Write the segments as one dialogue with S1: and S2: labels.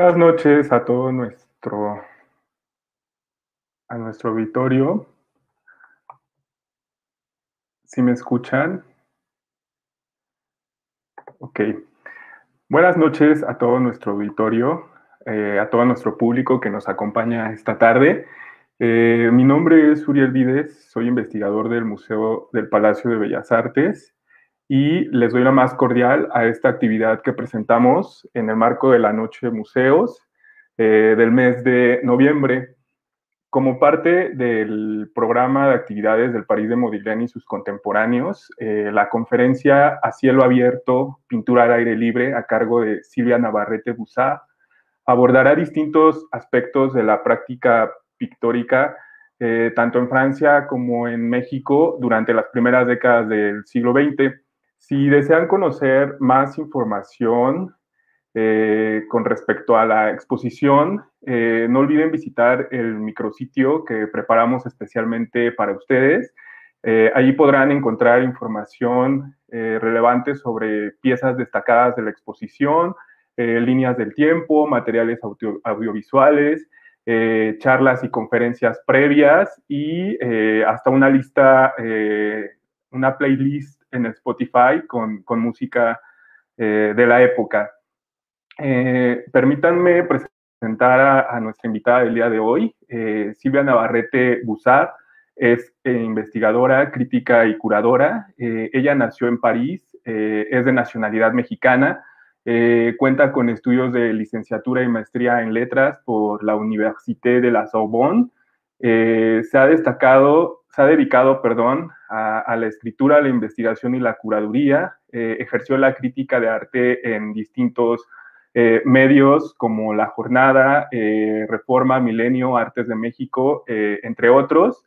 S1: buenas noches a todo nuestro a nuestro auditorio. Si me escuchan? Ok. Buenas noches a todo nuestro auditorio, eh, a todo nuestro público que nos acompaña esta tarde. Eh, mi nombre es Uriel Vides, soy investigador del Museo del Palacio de Bellas Artes y les doy la más cordial a esta actividad que presentamos en el marco de la Noche de Museos eh, del mes de noviembre. Como parte del programa de actividades del París de Modigliani y sus contemporáneos, eh, la conferencia A cielo abierto, pintura al aire libre, a cargo de Silvia Navarrete Busá, abordará distintos aspectos de la práctica pictórica, eh, tanto en Francia como en México, durante las primeras décadas del siglo XX. Si desean conocer más información eh, con respecto a la exposición, eh, no olviden visitar el micrositio que preparamos especialmente para ustedes. Eh, allí podrán encontrar información relevante sobre piezas destacadas de la exposición, líneas del tiempo, materiales audiovisuales, charlas y conferencias previas y hasta una lista, una playlist en Spotify con, con música eh, de la época. Eh, permítanme presentar a, nuestra invitada del día de hoy, eh, Silvia Navarrete Buzar, es investigadora, crítica y curadora. ella nació en París, es de nacionalidad mexicana, cuenta con estudios de licenciatura y maestría en letras por la Université de la Sorbonne. se ha destacado se ha dedicado, perdón, a, la escritura, la investigación y la curaduría. Eh, ejerció la crítica de arte en distintos eh, medios como La Jornada, eh, Reforma, Milenio, Artes de México, entre otros.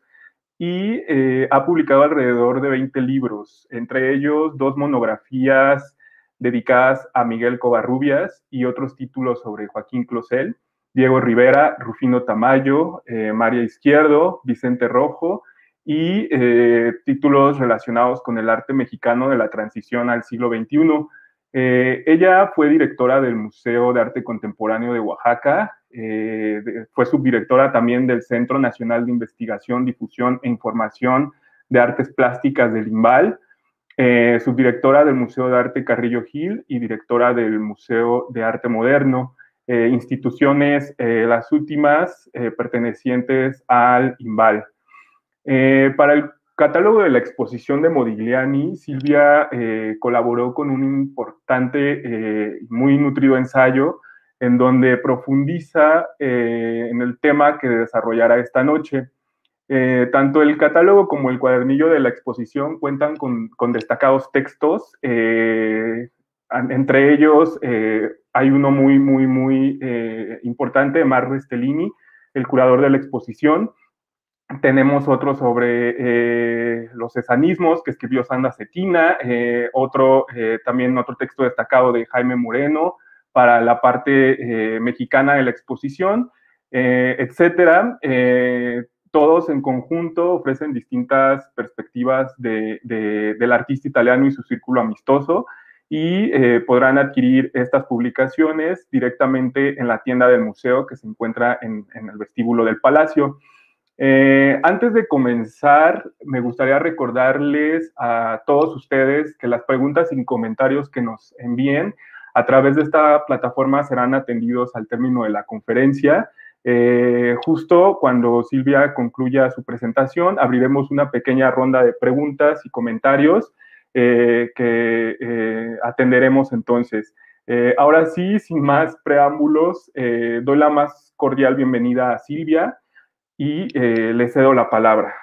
S1: Y ha publicado alrededor de 20 libros, entre ellos dos monografías dedicadas a Miguel Covarrubias y otros títulos sobre Joaquín Closel, Diego Rivera, Rufino Tamayo, María Izquierdo, Vicente Rojo, y eh, títulos relacionados con el arte mexicano de la transición al siglo XXI. Eh, ella fue directora del Museo de Arte Contemporáneo de Oaxaca, eh, fue subdirectora también del Centro Nacional de Investigación, Difusión e Información de Artes Plásticas del IMBAL, subdirectora del Museo de Arte Carrillo Gil y directora del Museo de Arte Moderno. instituciones, las últimas pertenecientes al IMBAL. Eh, para el catálogo de la exposición de Modigliani, Silvia eh, colaboró con un importante eh, muy nutrido ensayo en donde profundiza en el tema que desarrollará esta noche. tanto el catálogo como el cuadernillo de la exposición cuentan con, destacados textos. entre ellos hay uno muy, muy, muy importante, Marco Stellini, el curador de la exposición, tenemos otro sobre eh, los esanismos que escribió Sandra Cetina, eh, otro, eh, también otro texto destacado de Jaime Moreno para la parte mexicana de la exposición, etcétera. todos en conjunto ofrecen distintas perspectivas de, del artista italiano y su círculo amistoso y podrán adquirir estas publicaciones directamente en la tienda del museo que se encuentra en, en el vestíbulo del palacio. Eh, antes de comenzar, me gustaría recordarles a todos ustedes que las preguntas y comentarios que nos envíen a través de esta plataforma serán atendidos al término de la conferencia. Eh, justo cuando Silvia concluya su presentación, abriremos una pequeña ronda de preguntas y comentarios eh, que atenderemos entonces. ahora sí, sin más preámbulos, doy la más cordial bienvenida a Silvia y eh, le cedo la palabra.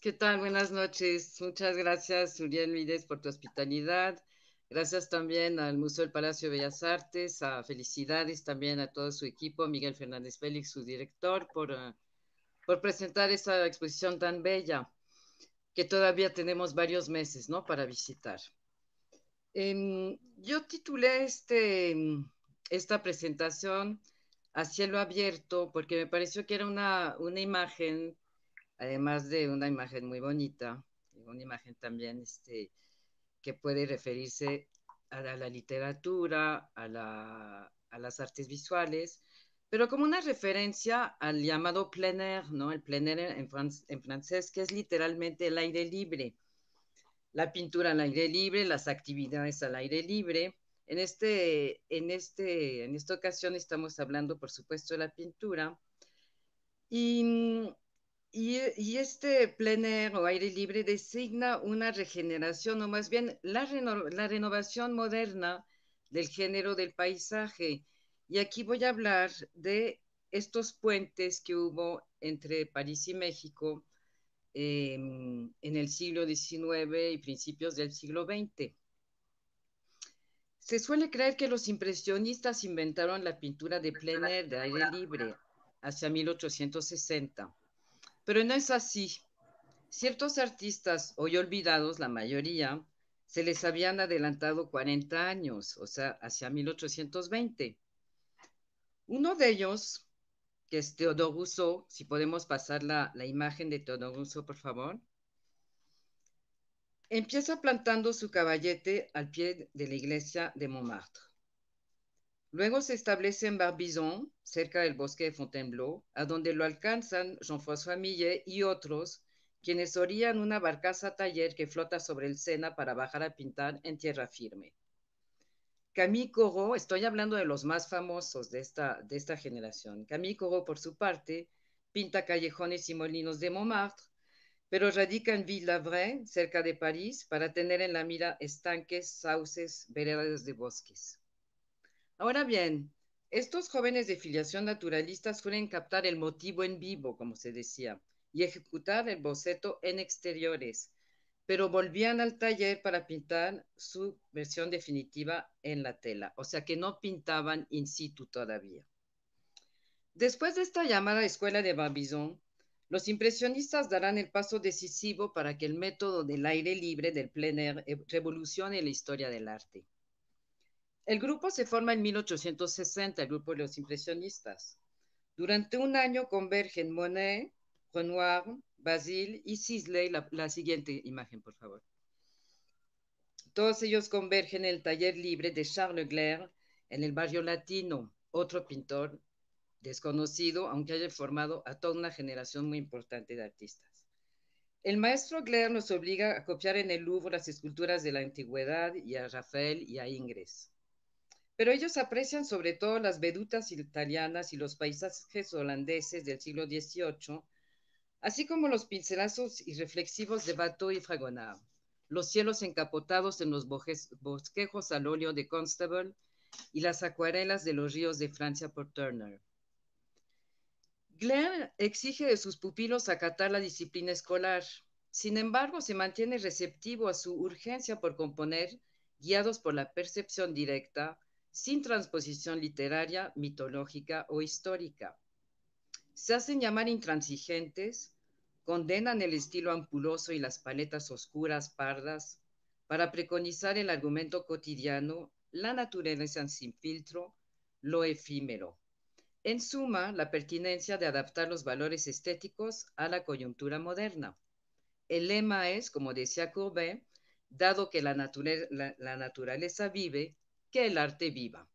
S2: ¿Qué tal? Buenas noches. Muchas gracias, Uriel Mides, por tu hospitalidad. Gracias también al Museo del Palacio de Bellas Artes, a ah, felicidades también a todo su equipo, Miguel Fernández Félix, su director, por, ah, presentar esta exposición tan bella que todavía tenemos varios meses ¿no? para visitar. Em, yo titulé este, mm, esta presentación a cielo abierto, porque me pareció que era una, imagen, además de una imagen muy bonita, una imagen también este, que puede referirse a la, literatura, a, las artes visuales, pero como una referencia al llamado plein air, ¿no? El plein air en francés, que es literalmente el aire libre. La pintura al aire libre, las actividades al aire libre. En, este, en, este, en esta ocasión estamos hablando, por supuesto, de la pintura. Y, y, este plener o aire libre designa una regeneración, o más bien la, la renovación moderna del género del paisaje. Y aquí voy a hablar de estos puentes que hubo entre París y México em, en el siglo XIX y principios del siglo XX. Se suele creer que los impresionistas inventaron la pintura de plein air, de aire libre, hacia 1860. Pero no es así. Ciertos artistas, hoy olvidados la mayoría, se les habían adelantado 40 años, o sea, hacia 1820. Uno de ellos, que es Theodore si podemos pasar la, imagen de Theodore Rousseau, por favor. Empieza plantando su caballete al pie de la iglesia de Montmartre. Luego se establece en Barbizon, cerca del bosque de Fontainebleau, a donde lo alcanzan Jean-François Millet y otros, quienes orían una barcaza taller que flota sobre el Sena para bajar a pintar en tierra firme. Camille Corot, estoy hablando de los más famosos de esta, de esta generación. Camille Corot, por su parte, pinta callejones y molinos de Montmartre, pero radica en Ville-la-Vraie, cerca de París, para tener en la mira estanques, sauces, veredas de bosques. Ahora bien, estos jóvenes de filiación naturalista suelen captar el motivo en vivo, como se decía, y ejecutar el boceto en exteriores, pero volvían al taller para pintar su versión definitiva en la tela, o sea que no pintaban in situ todavía. Después de esta llamada escuela de Barbizon, los impresionistas darán el paso decisivo para que el método del aire libre del plein air eh, revolucione la historia del arte. El grupo se forma en 1860, el grupo de los impresionistas. Durante un año convergen Monet, Renoir, Basile y Sisley. La, siguiente imagen, por favor. Todos ellos convergen en el taller libre de Charles Leclerc en el barrio latino, otro pintor desconocido, aunque haya formado a toda una generación muy importante de artistas. El maestro Gler nos obliga a copiar en el Louvre las esculturas de la antigüedad y a Rafael y a Ingres. Pero ellos aprecian sobre todo las vedutas italianas y los paisajes holandeses del siglo XVIII, así como los pincelazos irreflexivos de Bateau y Fragonard, los cielos encapotados en los bosquejos al óleo de Constable y las acuarelas de los ríos de Francia por Turner. Glenn exige de sus pupilos acatar la disciplina escolar. Sin embargo, se mantiene receptivo a su urgencia por componer, guiados por la percepción directa, sin transposición literaria, mitológica o histórica. Se hacen llamar intransigentes, condenan el estilo ampuloso y las paletas oscuras, pardas, para preconizar el argumento cotidiano, la naturaleza sin filtro, lo efímero. En suma, la pertinencia de adaptar los valores estéticos a la coyuntura moderna. El lema es, como decía Courbet, dado que la, naturaleza vive, que el arte viva.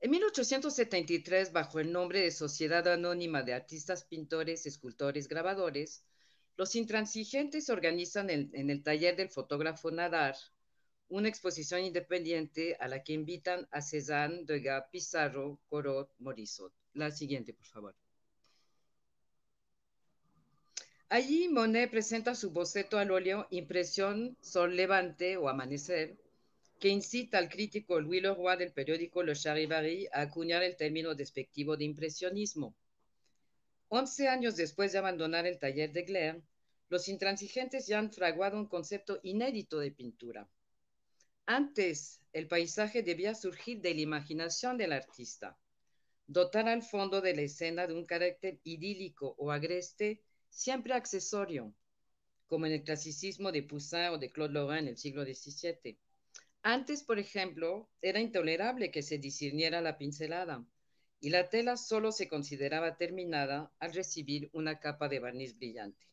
S2: En 1873, bajo el nombre de Sociedad Anónima de Artistas, Pintores, Escultores, Grabadores, los intransigentes organizan en, el taller del fotógrafo Nadar una exposición independiente a la que invitan a Cézanne, Degas, Pizarro, Corot, Morisot. La siguiente, por favor. Allí Monet presenta su boceto al óleo Impresión, Sol Levante o Amanecer, que incita al crítico Louis Leroy del periódico Le Charivari a acuñar el término despectivo de impresionismo. Once años después de abandonar el taller de Glaire, los intransigentes ya han fraguado un concepto inédito de pintura, antes, el paisaje debía surgir de la imaginación del artista, dotar al fondo de la escena de un carácter idílico o agreste, siempre accesorio, como en el clasicismo de Poussin o de Claude Lorrain en el siglo XVII. Antes, por ejemplo, era intolerable que se discerniera la pincelada y la tela solo se consideraba terminada al recibir una capa de barniz brillante.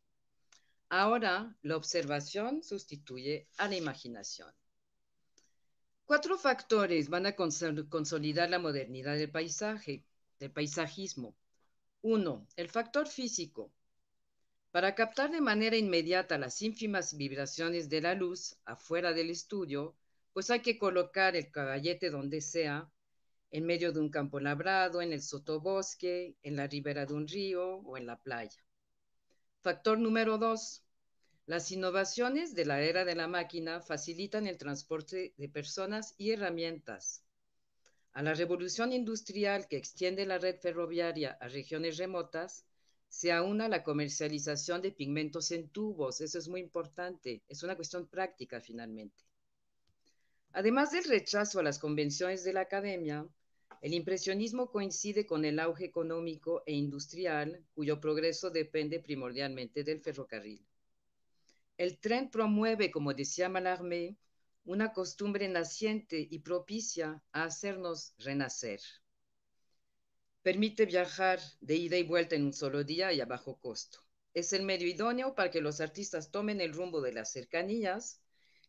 S2: Ahora, la observación sustituye a la imaginación. Cuatro factores van a consolidar la modernidad del paisaje, del paisajismo. Uno, el factor físico. Para captar de manera inmediata las ínfimas vibraciones de la luz afuera del estudio, pues hay que colocar el caballete donde sea, en medio de un campo labrado, en el sotobosque, en la ribera de un río o en la playa. Factor número dos, las innovaciones de la era de la máquina facilitan el transporte de personas y herramientas. A la revolución industrial que extiende la red ferroviaria a regiones remotas, se aúna la comercialización de pigmentos en tubos. Eso es muy importante. Es una cuestión práctica finalmente. Además del rechazo a las convenciones de la academia, el impresionismo coincide con el auge económico e industrial, cuyo progreso depende primordialmente del ferrocarril. El tren promueve, como decía Malarmé, una costumbre naciente y propicia a hacernos renacer. Permite viajar de ida y vuelta en un solo día y a bajo costo. Es el medio idóneo para que los artistas tomen el rumbo de las cercanías,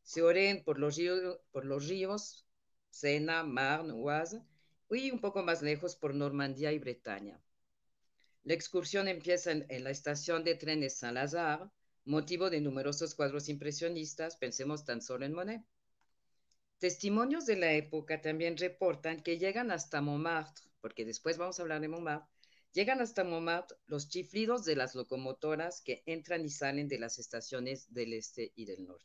S2: se oren por los, ríos, por Sena, Marne, Oise, y un poco más lejos por Normandía y Bretaña. La excursión empieza en, en la estación de trenes de Saint-Lazare, motivo de numerosos cuadros impresionistas, pensemos tan solo en Monet. Testimonios de la época también reportan que llegan hasta Montmartre, porque después vamos a hablar de Montmartre, llegan hasta Montmartre los chiflidos de las locomotoras que entran y salen de las estaciones del este y del norte.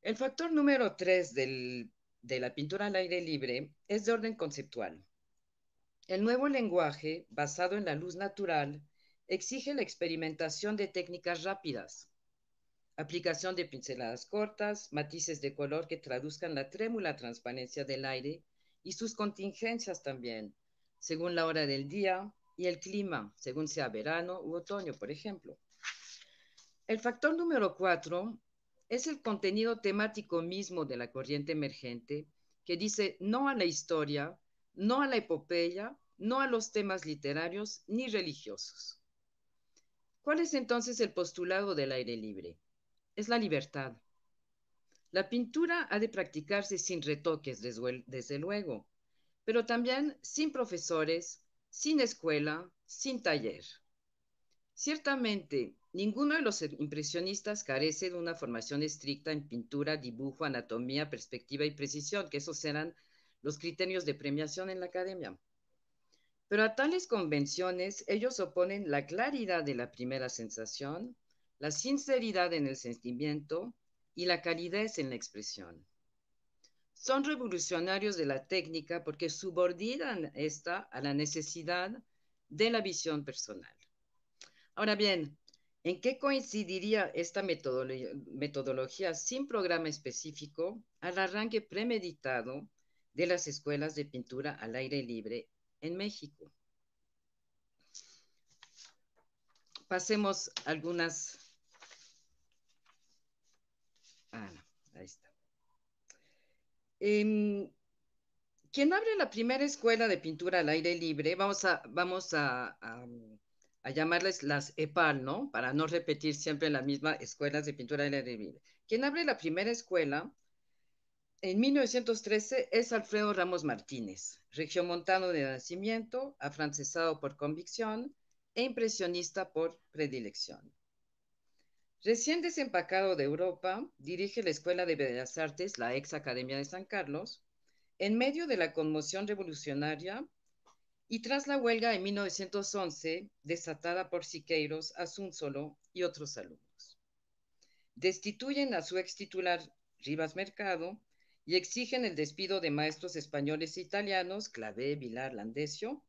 S2: El factor número tres de la pintura al aire libre es de orden conceptual. El nuevo lenguaje, basado en la luz natural, exige la experimentación de técnicas rápidas, aplicación de pinceladas cortas, matices de color que traduzcan la trémula transparencia del aire y sus contingencias también, según la hora del día y el clima, según sea verano u otoño, por ejemplo. El factor número cuatro es el contenido temático mismo de la corriente emergente que dice no a la historia, no a la epopeya, no a los temas literarios ni religiosos. ¿Cuál es entonces el postulado del aire libre? Es la libertad. La pintura ha de practicarse sin retoques, desde, luego, pero también sin profesores, sin escuela, sin taller. Ciertamente, ninguno de los impresionistas carece de una formación estricta en pintura, dibujo, anatomía, perspectiva y precisión, que esos serán los criterios de premiación en la academia. Pero a tales convenciones ellos oponen la claridad de la primera sensación, la sinceridad en el sentimiento y la calidez en la expresión. Son revolucionarios de la técnica porque subordinan esta a la necesidad de la visión personal. Ahora bien, ¿en qué coincidiría esta metodología sin programa específico al arranque premeditado de las escuelas de pintura al aire libre en México. Pasemos algunas... Ah, no, ahí está. Em, quien abre la primera escuela de pintura al aire libre, vamos a, vamos a, a llamarles las EPAL, ¿no? Para no repetir siempre las mismas escuelas de pintura al aire libre. Quien abre la primera escuela en 1913 es Alfredo Ramos Martínez, regiomontano de nacimiento, afrancesado por convicción e impresionista por predilección. Recién desempacado de Europa, dirige la Escuela de Bellas Artes, la ex Academia de San Carlos, en medio de la conmoción revolucionaria y tras la huelga en 1911 desatada por Siqueiros, Asúnzolo y otros alumnos. Destituyen a su ex titular Rivas Mercado y exigen el despido de maestros españoles e italianos, Clavé, Vilar, Landesio,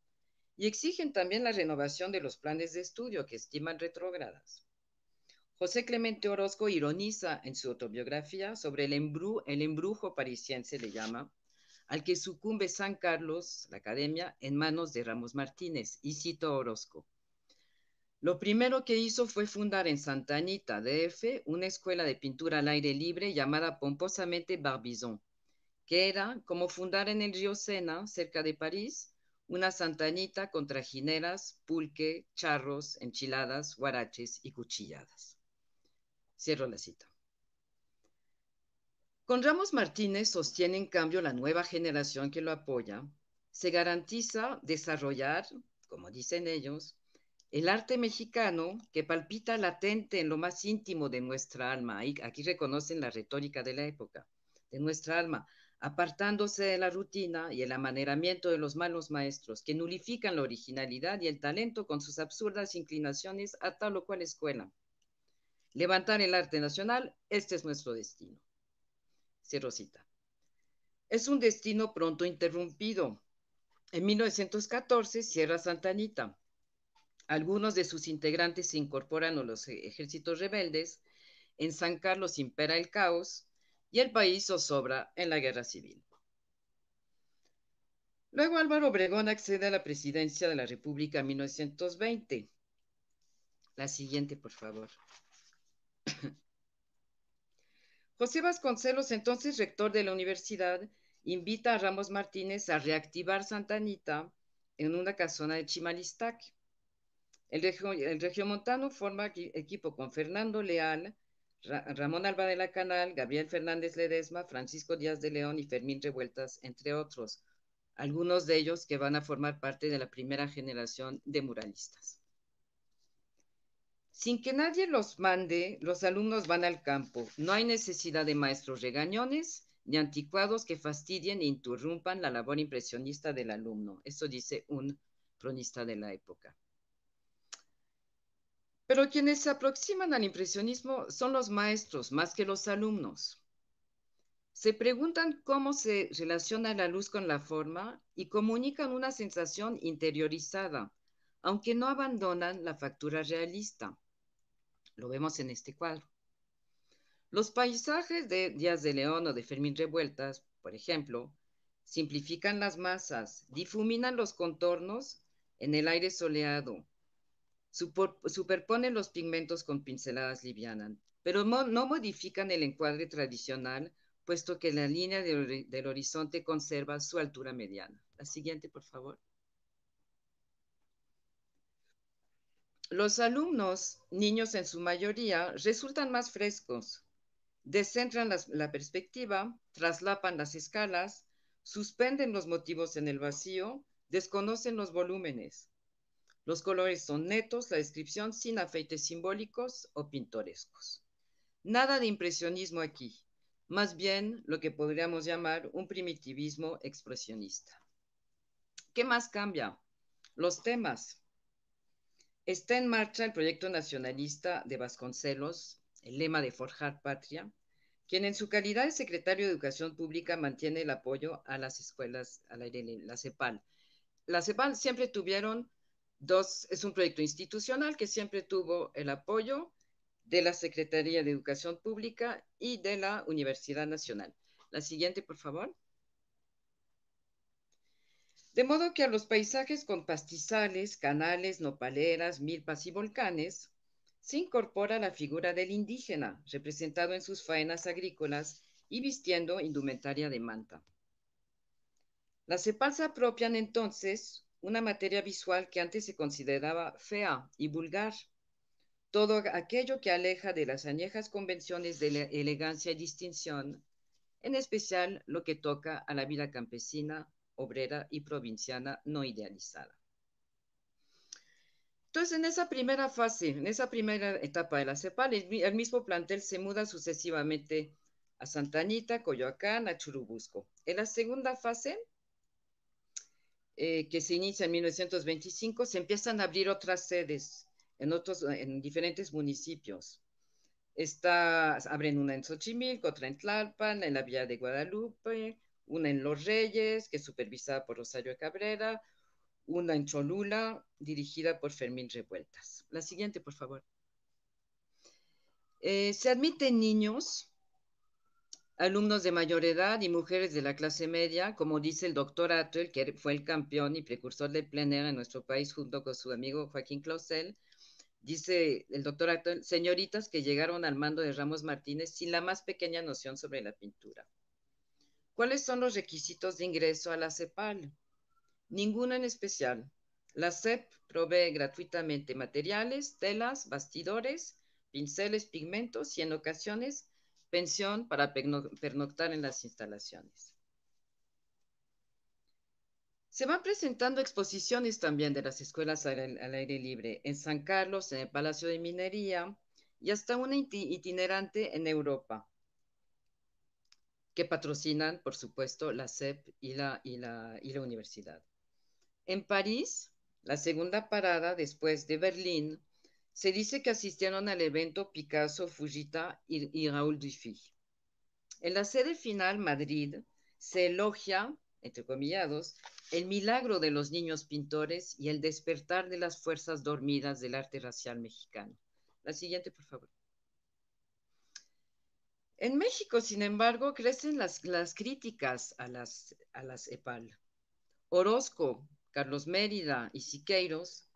S2: y exigen también la renovación de los planes de estudio que estiman retrogradas. José Clemente Orozco ironiza en su autobiografía sobre el, embrujo parisiense, le llama, al que sucumbe San Carlos, la academia, en manos de Ramos Martínez, y cito Orozco. Lo primero que hizo fue fundar en Santa Anita, DF, una escuela de pintura al aire libre llamada pomposamente Barbizon, que era como fundar en el río Sena, cerca de París, una santañita con trajineras, pulque, charros, enchiladas, guaraches y cuchilladas. Cierro la cita. Con Ramos Martínez sostiene en cambio la nueva generación que lo apoya, se garantiza desarrollar, como dicen ellos, el arte mexicano que palpita latente en lo más íntimo de nuestra alma. aquí reconocen la retórica de la época, de nuestra alma, apartándose de la rutina y el amaneramiento de los malos maestros, que nulifican la originalidad y el talento con sus absurdas inclinaciones a tal o cual escuela. Levantar el arte nacional, este es nuestro destino. Cierro Es un destino pronto interrumpido. En 1914 cierra Anita. Algunos de sus integrantes se incorporan a los ejércitos rebeldes. En San Carlos impera el caos y el país zozobra en la guerra civil. Luego Álvaro Obregón accede a la presidencia de la República en 1920. La siguiente, por favor. José Vasconcelos, entonces rector de la universidad, invita a Ramos Martínez a reactivar Santa Anita en una casona de Chimalistac. El, regio, montano regiomontano forma equipo con Fernando Leal, Ramón Alba de la Canal, Gabriel Fernández Ledesma, Francisco Díaz de León y Fermín Revueltas, entre otros, algunos de ellos que van a formar parte de la primera generación de muralistas. Sin que nadie los mande, los alumnos van al campo. No hay necesidad de maestros regañones ni anticuados que fastidien e interrumpan la labor impresionista del alumno. Eso dice un cronista de la época. Pero quienes se aproximan al impresionismo son los maestros más que los alumnos. Se preguntan cómo se relaciona la luz con la forma y comunican una sensación interiorizada, aunque no abandonan la factura realista. Lo vemos en este cuadro. Los paisajes de Díaz de León o de Fermín Revueltas, por ejemplo, simplifican las masas, difuminan los contornos en el aire soleado, superponen los pigmentos con pinceladas livianas, pero no modifican el encuadre tradicional, puesto que la línea del horizonte conserva su altura mediana. La siguiente, por favor. Los alumnos, niños en su mayoría, resultan más frescos, descentran la perspectiva, traslapan las escalas, suspenden los motivos en el vacío, desconocen los volúmenes, los colores son netos, la descripción sin afeites simbólicos o pintorescos. Nada de impresionismo aquí, más bien lo que podríamos llamar un primitivismo expresionista. ¿Qué más cambia? Los temas. Está en marcha el proyecto nacionalista de Vasconcelos, el lema de Forjar Patria, quien en su calidad de secretario de Educación Pública mantiene el apoyo a las escuelas, a la, la CEPAL. La CEPAL siempre tuvieron Dos, es un proyecto institucional que siempre tuvo el apoyo de la Secretaría de Educación Pública y de la Universidad Nacional. La siguiente, por favor. De modo que a los paisajes con pastizales, canales, nopaleras, milpas y volcanes, se incorpora la figura del indígena, representado en sus faenas agrícolas y vistiendo indumentaria de manta. Las cepas apropian entonces una materia visual que antes se consideraba fea y vulgar. Todo aquello que aleja de las añejas convenciones de elegancia y distinción, en especial lo que toca a la vida campesina, obrera y provinciana no idealizada. Entonces, en esa primera fase, en esa primera etapa de la CEPAL, el, mismo plantel se muda sucesivamente a Santa Anita, Coyoacán, a Churubusco. En la segunda fase, eh, que se inicia en 1925, se empiezan a abrir otras sedes en, otros, en diferentes municipios. Está, abren una en Xochimilco, otra en Tlalpan, en la Villa de Guadalupe, una en Los Reyes, que es supervisada por Rosario Cabrera, una en Cholula, dirigida por Fermín Revueltas. La siguiente, por favor. Eh, se admiten niños alumnos de mayor edad y mujeres de la clase media, como dice el doctor Atwell, que fue el campeón y precursor del plenero en nuestro país junto con su amigo Joaquín Clausel, dice el doctor Atwell, señoritas que llegaron al mando de Ramos Martínez sin la más pequeña noción sobre la pintura. ¿Cuáles son los requisitos de ingreso a la CEPAL? Ninguno en especial. La CEP provee gratuitamente materiales, telas, bastidores, pinceles, pigmentos y en ocasiones pensión para pernoctar en las instalaciones. Se van presentando exposiciones también de las escuelas al, aire libre en San Carlos, en el Palacio de Minería y hasta una itinerante en Europa, que patrocinan, por supuesto, la CEP y la, y la universidad. En París, la segunda parada después de Berlín, se dice que asistieron al evento Picasso, Fujita y, Raúl Dufy. En la sede final, Madrid, se elogia, entre comillados, el milagro de los niños pintores y el despertar de las fuerzas dormidas del arte racial mexicano. La siguiente, por favor. En México, sin embargo, crecen las, críticas a las, a las EPAL. Orozco, Carlos Mérida y Siqueiros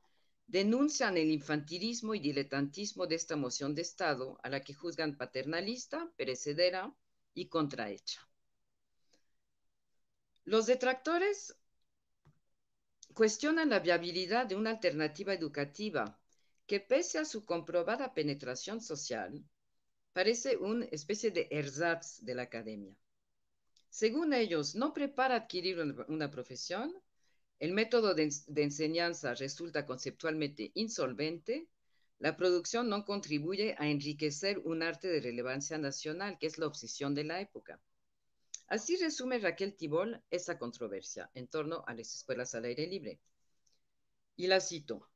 S2: denuncian el infantilismo y diletantismo de esta moción de Estado, a la que juzgan paternalista, perecedera y contrahecha. Los detractores cuestionan la viabilidad de una alternativa educativa que pese a su comprobada penetración social, parece una especie de ersatz de la academia. Según ellos, no prepara adquirir una profesión, el método de, enseñanza resulta conceptualmente insolvente, la producción no contribuye a enriquecer un arte de relevancia nacional, que es la obsesión de la época. Así resume Raquel Tibol esa controversia en torno a las escuelas al aire libre. Y la cito.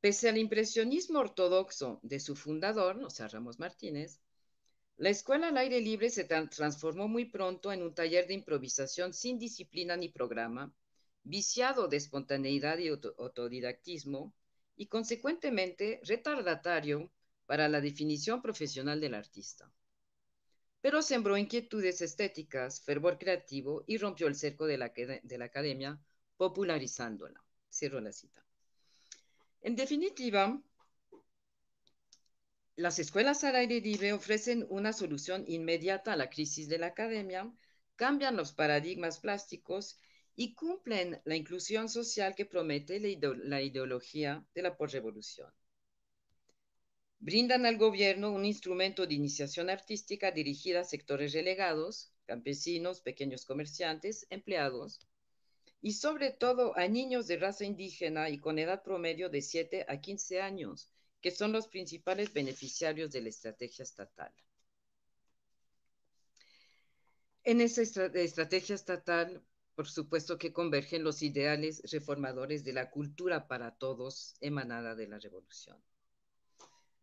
S2: Pese al impresionismo ortodoxo de su fundador, o sea, Ramos Martínez, la escuela al aire libre se transformó muy pronto en un taller de improvisación sin disciplina ni programa, viciado de espontaneidad y autodidactismo y consecuentemente retardatario para la definición profesional del artista. Pero sembró inquietudes estéticas, fervor creativo y rompió el cerco de la, academia popularizándola. Cierro la cita. En definitiva, las escuelas al aire libre ofrecen una solución inmediata a la crisis de la academia, cambian los paradigmas plásticos y cumplen la inclusión social que promete la, ideología de la posrevolución. Brindan al gobierno un instrumento de iniciación artística dirigida a sectores relegados, campesinos, pequeños comerciantes, empleados, y sobre todo a niños de raza indígena y con edad promedio de 7 a 15 años, que son los principales beneficiarios de la estrategia estatal. En esa estrategia estatal por supuesto que convergen los ideales reformadores de la cultura para todos emanada de la revolución.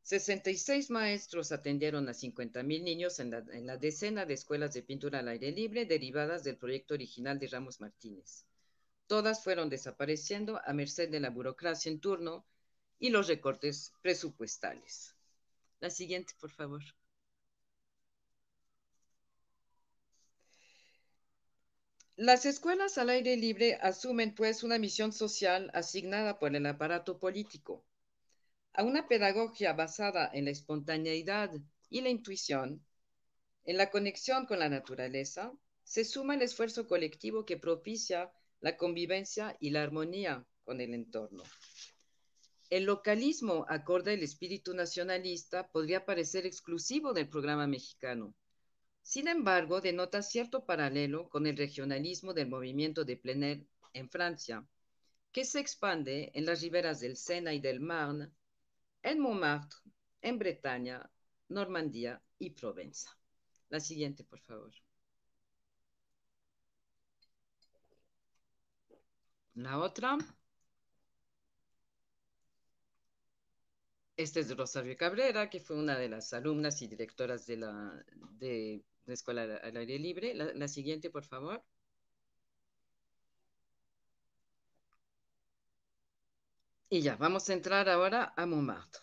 S2: 66 maestros atendieron a 50.000 niños en la, en la, decena de escuelas de pintura al aire libre derivadas del proyecto original de Ramos Martínez. Todas fueron desapareciendo a merced de la burocracia en turno y los recortes presupuestales. La siguiente, por favor. Las escuelas al aire libre asumen pues una misión social asignada por el aparato político. A una pedagogía basada en la espontaneidad y la intuición, en la conexión con la naturaleza, se suma el esfuerzo colectivo que propicia la convivencia y la armonía con el entorno. El localismo acorde al espíritu nacionalista podría parecer exclusivo del programa mexicano, sin embargo, denota cierto paralelo con el regionalismo del movimiento de plein en Francia, que se expande en las riberas del Sena y del Marne, en Montmartre, en Bretaña, Normandía y Provenza. La siguiente, por favor. La otra. Esta es de Rosario Cabrera, que fue una de las alumnas y directoras de la, de, la escuela al aire libre. La, la siguiente, por favor. Y ya, vamos a entrar ahora a Montmartre.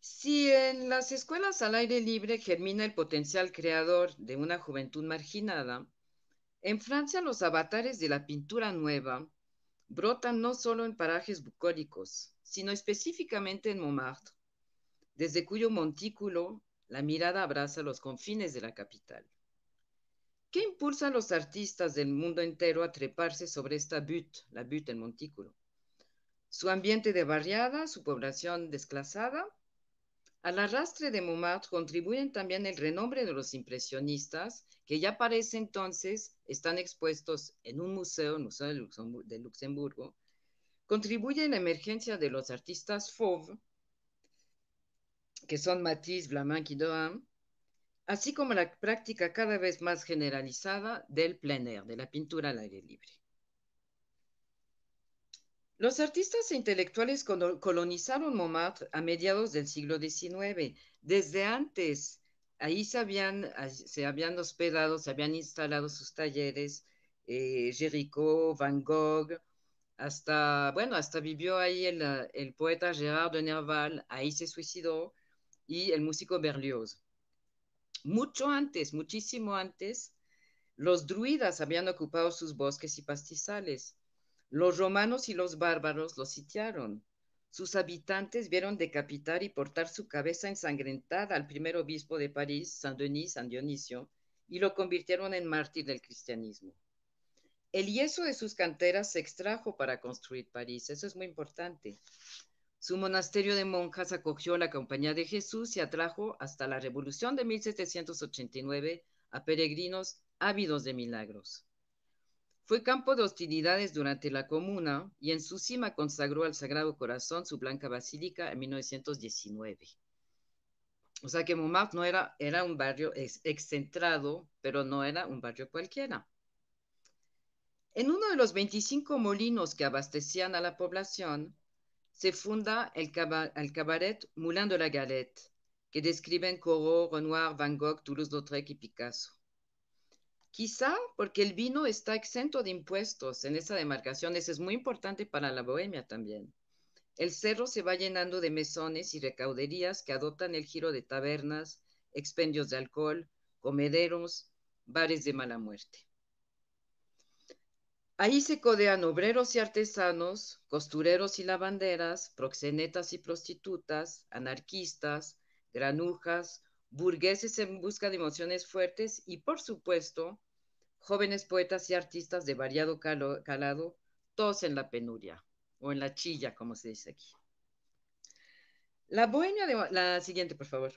S2: Si en las escuelas al aire libre germina el potencial creador de una juventud marginada, en Francia los avatares de la pintura nueva brotan no solo en parajes bucólicos, sino específicamente en Montmartre, desde cuyo montículo la mirada abraza los confines de la capital. ¿Qué impulsa a los artistas del mundo entero a treparse sobre esta butte, la butte del montículo? Su ambiente de barriada, su población desclasada, al arrastre de Montmartre contribuyen también el renombre de los impresionistas, que ya para entonces están expuestos en un museo, el Museo de Luxemburgo, contribuye la emergencia de los artistas fauve, que son Matisse, Blamant y Dohan, así como la práctica cada vez más generalizada del plein air, de la pintura al aire libre. Los artistas e intelectuales colonizaron Montmartre a mediados del siglo XIX. Desde antes, ahí se habían, se habían hospedado, se habían instalado sus talleres, eh, Jericho, Van Gogh, hasta, bueno, hasta vivió ahí el, el, poeta Gerard de Nerval, ahí se suicidó, y el músico Berlioz. Mucho antes, muchísimo antes, los druidas habían ocupado sus bosques y pastizales los romanos y los bárbaros lo sitiaron. Sus habitantes vieron decapitar y portar su cabeza ensangrentada al primer obispo de París, Saint-Denis, San Dionisio, y lo convirtieron en mártir del cristianismo. El yeso de sus canteras se extrajo para construir París, eso es muy importante. Su monasterio de monjas acogió la Compañía de Jesús y atrajo hasta la Revolución de 1789 a peregrinos ávidos de milagros. Fue campo de hostilidades durante la Comuna y en su cima consagró al Sagrado Corazón su blanca basílica en 1919. O sea que Montmartre no era, un barrio excentrado, pero no era un barrio cualquiera. En uno de los 25 molinos que abastecían a la población, se funda el, cabaret Moulin de la Galette, que describen Corot, Renoir, Van Gogh, Toulouse-Lautrec y Picasso. Quizá porque el vino está exento de impuestos en esa demarcación, eso es muy importante para la Bohemia también. El cerro se va llenando de mesones y recauderías que adoptan el giro de tabernas, expendios de alcohol, comederos, bares de mala muerte. Ahí se codean obreros y artesanos, costureros y lavanderas, proxenetas y prostitutas, anarquistas, granujas, burgueses en busca de emociones fuertes y, por supuesto, jóvenes poetas y artistas de variado calado, todos en la penuria o en la chilla, como se dice aquí. La bohemia de... La siguiente, por favor.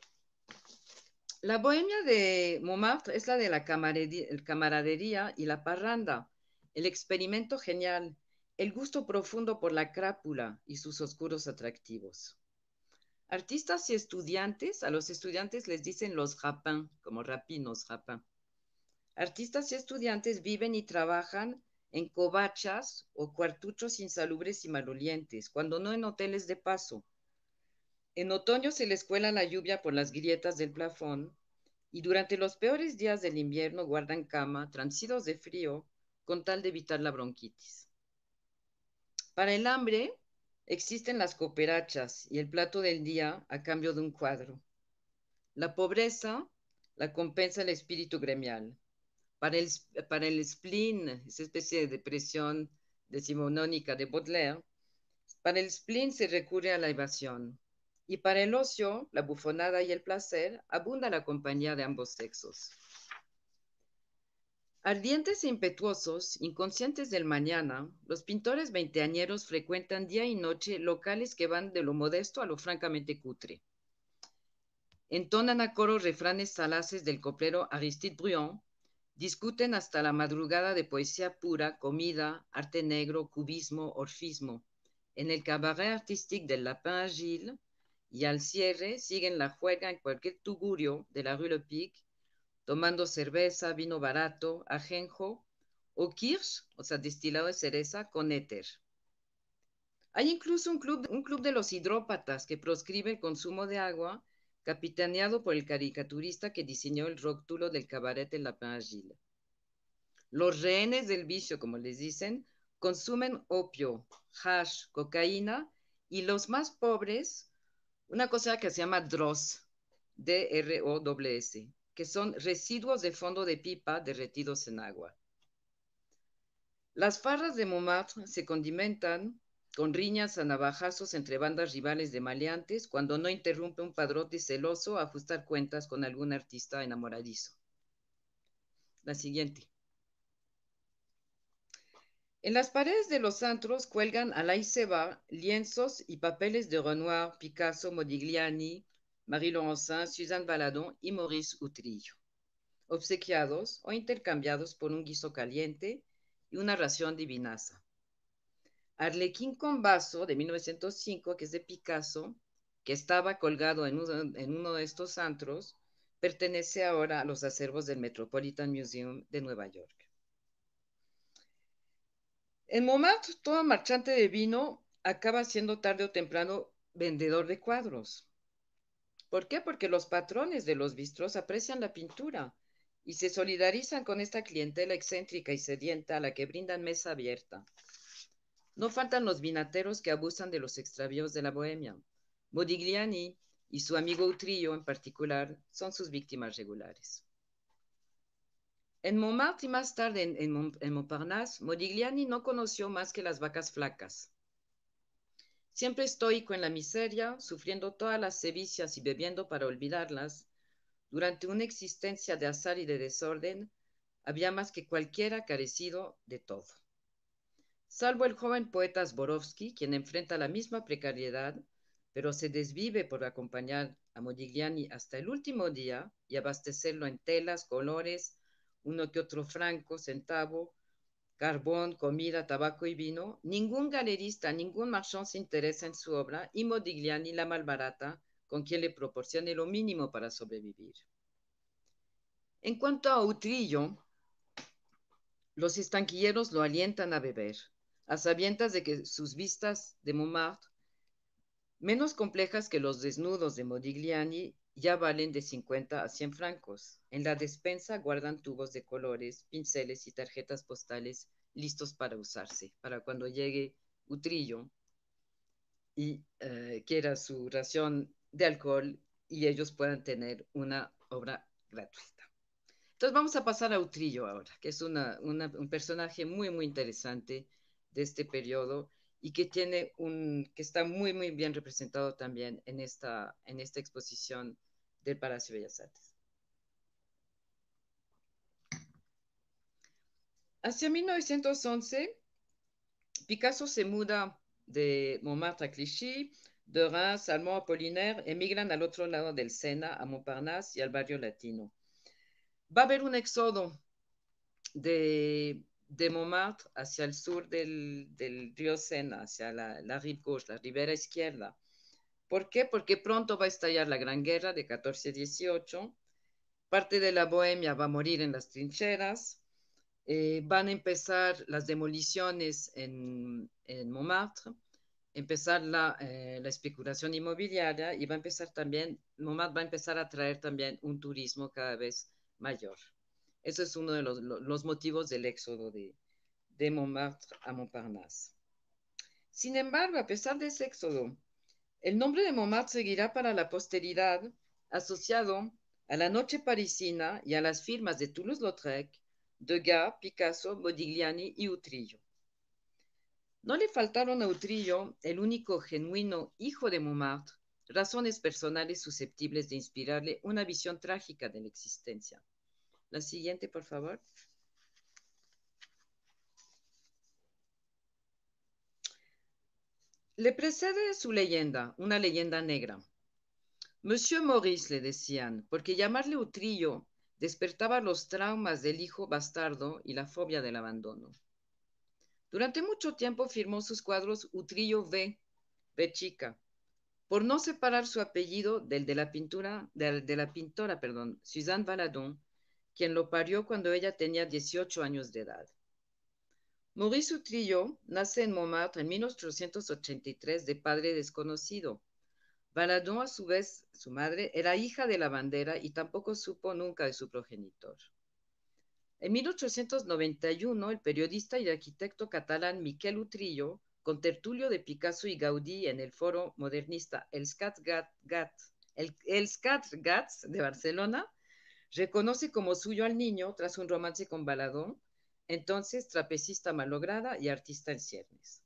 S2: La bohemia de Montmartre es la de la camaradería y la parranda, el experimento genial, el gusto profundo por la crápula y sus oscuros atractivos. Artistas y estudiantes, a los estudiantes les dicen los japán, como rapinos, japán. Artistas y estudiantes viven y trabajan en covachas o cuartuchos insalubres y malolientes, cuando no en hoteles de paso. En otoño se les cuela la lluvia por las grietas del plafón y durante los peores días del invierno guardan cama, transidos de frío, con tal de evitar la bronquitis. Para el hambre, Existen las cooperachas y el plato del día a cambio de un cuadro. La pobreza la compensa el espíritu gremial. Para el, para el spleen, esa especie de depresión decimonónica de Baudelaire, para el spleen se recurre a la evasión. Y para el ocio, la bufonada y el placer, abunda la compañía de ambos sexos. Ardientes e impetuosos, inconscientes del mañana, los pintores veinteañeros frecuentan día y noche locales que van de lo modesto a lo francamente cutre. Entonan a coro refranes salaces del coplero Aristide Briand, discuten hasta la madrugada de poesía pura, comida, arte negro, cubismo, orfismo. En el cabaret artístico del Lapin Agile y al cierre siguen la juega en cualquier tugurio de la Rue Le Pic tomando cerveza, vino barato, ajenjo o kirsch, o sea, destilado de cereza con éter. Hay incluso un club, de los hidrópatas que proscribe el consumo de agua, capitaneado por el caricaturista que diseñó el rótulo del cabaret en la Gilles. Los rehenes del vicio, como les dicen, consumen opio, hash, cocaína y los más pobres, una cosa que se llama DROS, D-R-O-S, s que son residuos de fondo de pipa derretidos en agua. Las farras de Montmartre se condimentan con riñas a navajazos entre bandas rivales de maleantes cuando no interrumpe un padrote celoso a ajustar cuentas con algún artista enamoradizo. La siguiente. En las paredes de los antros cuelgan a la va lienzos y papeles de Renoir, Picasso, Modigliani, Marie Laurencin, Suzanne Baladon y Maurice Utrillo, obsequiados o intercambiados por un guiso caliente y una ración divinaza. Arlequín con vaso de 1905, que es de Picasso, que estaba colgado en uno, de estos antros, pertenece ahora a los acervos del Metropolitan Museum de Nueva York. En Montmartre, todo marchante de vino acaba siendo tarde o temprano vendedor de cuadros. ¿Por qué? Porque los patrones de los bistros aprecian la pintura y se solidarizan con esta clientela excéntrica y sedienta a la que brindan mesa abierta. No faltan los vinateros que abusan de los extravíos de la bohemia. Modigliani y su amigo Utrillo en particular son sus víctimas regulares. En Montmartre y más tarde en, Montparnasse, Modigliani no conoció más que las vacas flacas, Siempre estoico en la miseria, sufriendo todas las sevicias y bebiendo para olvidarlas, durante una existencia de azar y de desorden, había más que cualquiera carecido de todo. Salvo el joven poeta Zborowski, quien enfrenta la misma precariedad, pero se desvive por acompañar a Modigliani hasta el último día y abastecerlo en telas, colores, uno que otro franco, centavo, carbón, comida, tabaco y vino, ningún galerista, ningún marchand se interesa en su obra y Modigliani la malbarata con quien le proporcione lo mínimo para sobrevivir. En cuanto a Utrillo, los estanquilleros lo alientan a beber, a sabiendas de que sus vistas de Montmartre, menos complejas que los desnudos de Modigliani, ya valen de 50 a 100 francos. En la despensa guardan tubos de colores, pinceles y tarjetas postales listos para usarse, para cuando llegue Utrillo y eh, quiera su ración de alcohol y ellos puedan tener una obra gratuita. Entonces vamos a pasar a Utrillo ahora, que es un personaje muy, muy interesante de este periodo y que tiene un que está muy muy bien representado también en esta en esta exposición del Palacio de Bellas Artes. Hacia 1911 Picasso se muda de Montmartre a Clichy, de Reims, a Apollinaire, emigran al otro lado del Sena, a Montparnasse y al barrio latino. Va a haber un éxodo de de Montmartre hacia el sur del, río Sena, hacia la, la gauche, la ribera izquierda. ¿Por qué? Porque pronto va a estallar la Gran Guerra de 1418, parte de la Bohemia va a morir en las trincheras, eh, van a empezar las demoliciones en, en Montmartre, empezar la, eh, la, especulación inmobiliaria y va a empezar también, Montmartre va a empezar a traer también un turismo cada vez mayor. Ese es uno de los, motivos del éxodo de, de Montmartre a Montparnasse. Sin embargo, a pesar de ese éxodo, el nombre de Montmartre seguirá para la posteridad asociado a la noche parisina y a las firmas de Toulouse-Lautrec, Degas, Picasso, Modigliani y Utrillo. No le faltaron a Utrillo, el único genuino hijo de Montmartre, razones personales susceptibles de inspirarle una visión trágica de la existencia. La siguiente, por favor. Le precede su leyenda, una leyenda negra. Monsieur Maurice le decían, porque llamarle utrillo despertaba los traumas del hijo bastardo y la fobia del abandono. Durante mucho tiempo firmó sus cuadros Utrillo V, V chica, por no separar su apellido del de la pintura, del de la pintora, perdón, Suzanne Valadon, quien lo parió cuando ella tenía 18 años de edad. Maurice Utrillo nace en Montmartre en 1883 de padre desconocido. Baladón a su vez, su madre, era hija de la bandera y tampoco supo nunca de su progenitor. En 1891, el periodista y arquitecto catalán Miquel Utrillo, con tertulio de Picasso y Gaudí en el foro modernista El Scat Gats de Barcelona, Reconoce como suyo al niño tras un romance con Baladón, entonces trapecista malograda y artista en ciernes.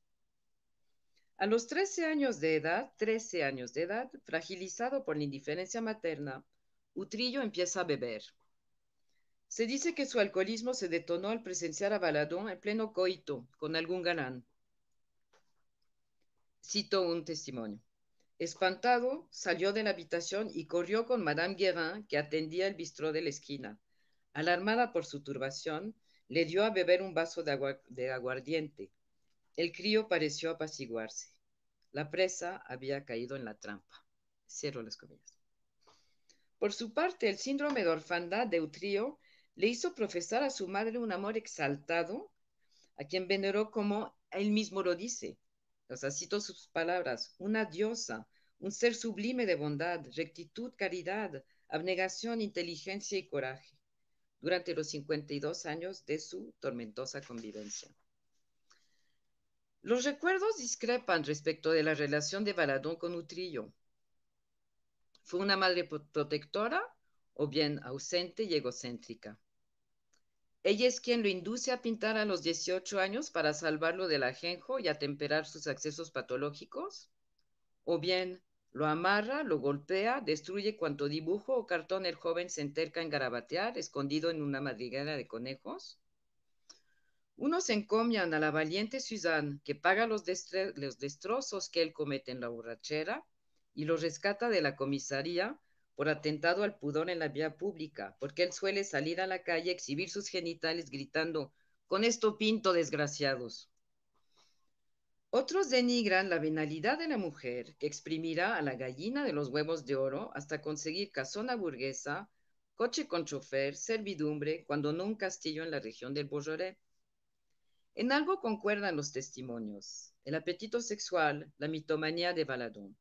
S2: A los 13 años de edad, 13 años de edad, fragilizado por la indiferencia materna, Utrillo empieza a beber. Se dice que su alcoholismo se detonó al presenciar a Baladón en pleno coito con algún ganán. Cito un testimonio. Espantado, salió de la habitación y corrió con Madame Guérin, que atendía el bistró de la esquina. Alarmada por su turbación, le dio a beber un vaso de, de aguardiente. El crío pareció apaciguarse. La presa había caído en la trampa. Cierro las comillas. Por su parte, el síndrome de orfandad de Utrío le hizo profesar a su madre un amor exaltado, a quien veneró como él mismo lo dice, o sea, cito sus palabras, una diosa, un ser sublime de bondad, rectitud, caridad, abnegación, inteligencia y coraje, durante los 52 años de su tormentosa convivencia. Los recuerdos discrepan respecto de la relación de Baladón con Utrillo. Fue una madre protectora o bien ausente y egocéntrica. Ella es quien lo induce a pintar a los 18 años para salvarlo del ajenjo y atemperar sus accesos patológicos. O bien lo amarra, lo golpea, destruye cuanto dibujo o cartón el joven se enterca en garabatear, escondido en una madriguera de conejos. Unos encomian a la valiente Suzanne, que paga los, los destrozos que él comete en la borrachera y lo rescata de la comisaría por atentado al pudor en la vía pública, porque él suele salir a la calle, exhibir sus genitales gritando, con esto pinto desgraciados. Otros denigran la venalidad de la mujer que exprimirá a la gallina de los huevos de oro hasta conseguir casona burguesa, coche con chofer, servidumbre, cuando no un castillo en la región del Bolloré. En algo concuerdan los testimonios, el apetito sexual, la mitomanía de Baladón.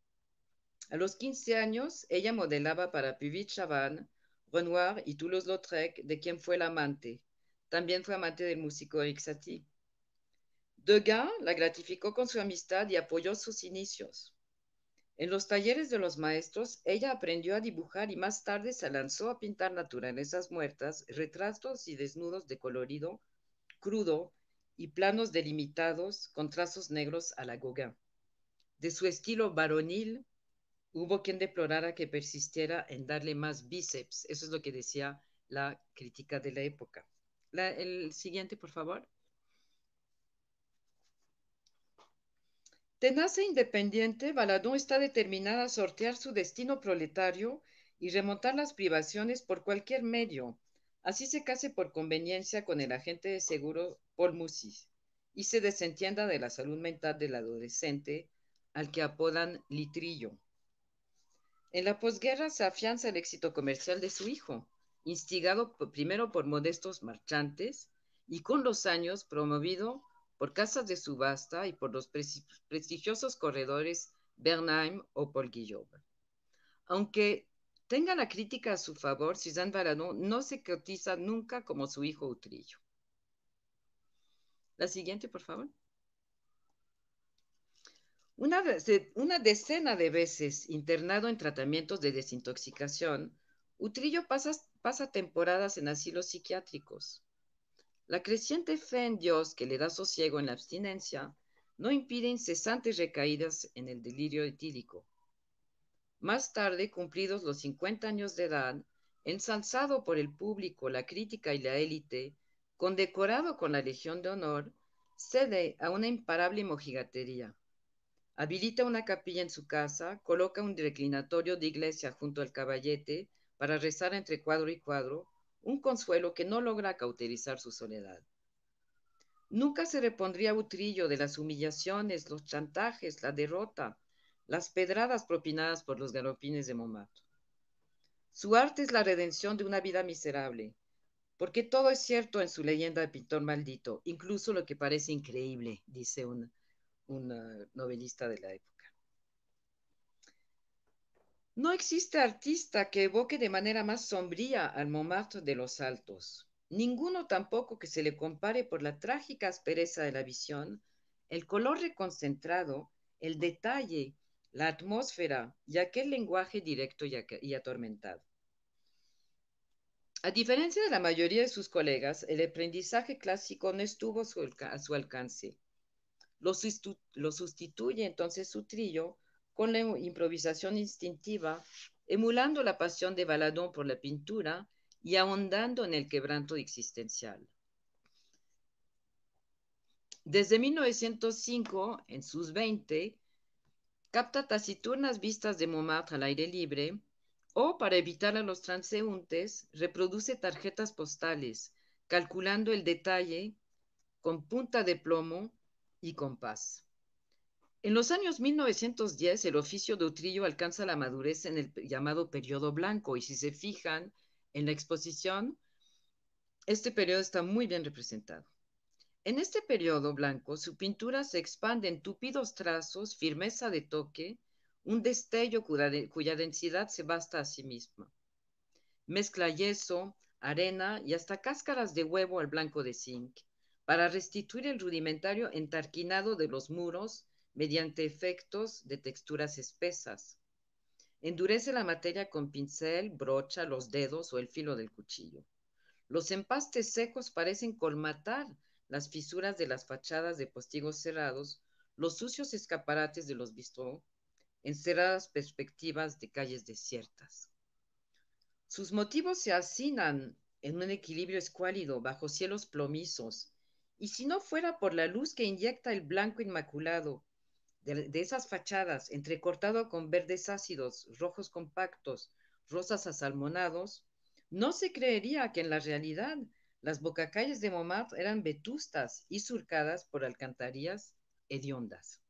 S2: A los 15 años, ella modelaba para Puvis Chavannes, Renoir y Toulouse-Lautrec, de quien fue la amante. También fue amante del músico Eric Satie. Degas la gratificó con su amistad y apoyó sus inicios. En los talleres de los maestros, ella aprendió a dibujar y más tarde se lanzó a pintar naturalezas muertas, retratos y desnudos de colorido, crudo y planos delimitados con trazos negros a la goga De su estilo varonil, Hubo quien deplorara que persistiera en darle más bíceps. Eso es lo que decía la crítica de la época. el siguiente, por favor. Tenaz e independiente, Baladón está determinada a sortear su destino proletario y remontar las privaciones por cualquier medio. Así se case por conveniencia con el agente de seguro Paul Musis y se desentienda de la salud mental del adolescente al que apodan Litrillo. En la posguerra se afianza el éxito comercial de su hijo, instigado primero por modestos marchantes y con los años promovido por casas de subasta y por los prestigiosos corredores Bernheim o Paul Guillaume. Aunque tenga la crítica a su favor, Suzanne Valadon no se cotiza nunca como su hijo Utrillo. La siguiente, por favor una, una decena de veces internado en tratamientos de desintoxicación, Utrillo pasa, pasa temporadas en asilos psiquiátricos. La creciente fe en Dios que le da sosiego en la abstinencia no impide incesantes recaídas en el delirio etílico. Más tarde, cumplidos los 50 años de edad, ensalzado por el público, la crítica y la élite, condecorado con la Legión de Honor, cede a una imparable mojigatería. Habilita una capilla en su casa, coloca un reclinatorio de iglesia junto al caballete para rezar entre cuadro y cuadro, un consuelo que no logra cauterizar su soledad. Nunca se repondría Utrillo de las humillaciones, los chantajes, la derrota, las pedradas propinadas por los galopines de Momato. Su arte es la redención de una vida miserable, porque todo es cierto en su leyenda de pintor maldito, incluso lo que parece increíble, dice una, un novelista de la época. No existe artista que evoque de manera más sombría al Montmartre de los Altos, ninguno tampoco que se le compare por la trágica aspereza de la visión, el color reconcentrado, el detalle, la atmósfera y aquel lenguaje directo y atormentado. A diferencia de la mayoría de sus colegas, el aprendizaje clásico no estuvo a su alcance lo, sustituye entonces su trillo con la improvisación instintiva, emulando la pasión de Baladón por la pintura y ahondando en el quebranto existencial. Desde 1905, en sus 20, capta taciturnas vistas de Montmartre al aire libre o, para evitar a los transeúntes, reproduce tarjetas postales, calculando el detalle con punta de plomo y compás. En los años 1910, el oficio de utrillo alcanza la madurez en el llamado periodo blanco, y si se fijan en la exposición, este periodo está muy bien representado. En este periodo blanco, su pintura se expande en tupidos trazos, firmeza de toque, un destello cuya densidad se basta a sí misma. Mezcla yeso, arena y hasta cáscaras de huevo al blanco de zinc para restituir el rudimentario entarquinado de los muros mediante efectos de texturas espesas. Endurece la materia con pincel, brocha, los dedos o el filo del cuchillo. Los empastes secos parecen colmatar las fisuras de las fachadas de postigos cerrados, los sucios escaparates de los bistró, encerradas perspectivas de calles desiertas. Sus motivos se hacinan en un equilibrio escuálido bajo cielos plomizos, y si no fuera por la luz que inyecta el blanco inmaculado de, esas fachadas, entrecortado con verdes ácidos, rojos compactos, rosas asalmonados, no se creería que en la realidad las bocacalles de Montmartre eran vetustas y surcadas por alcantarillas hediondas.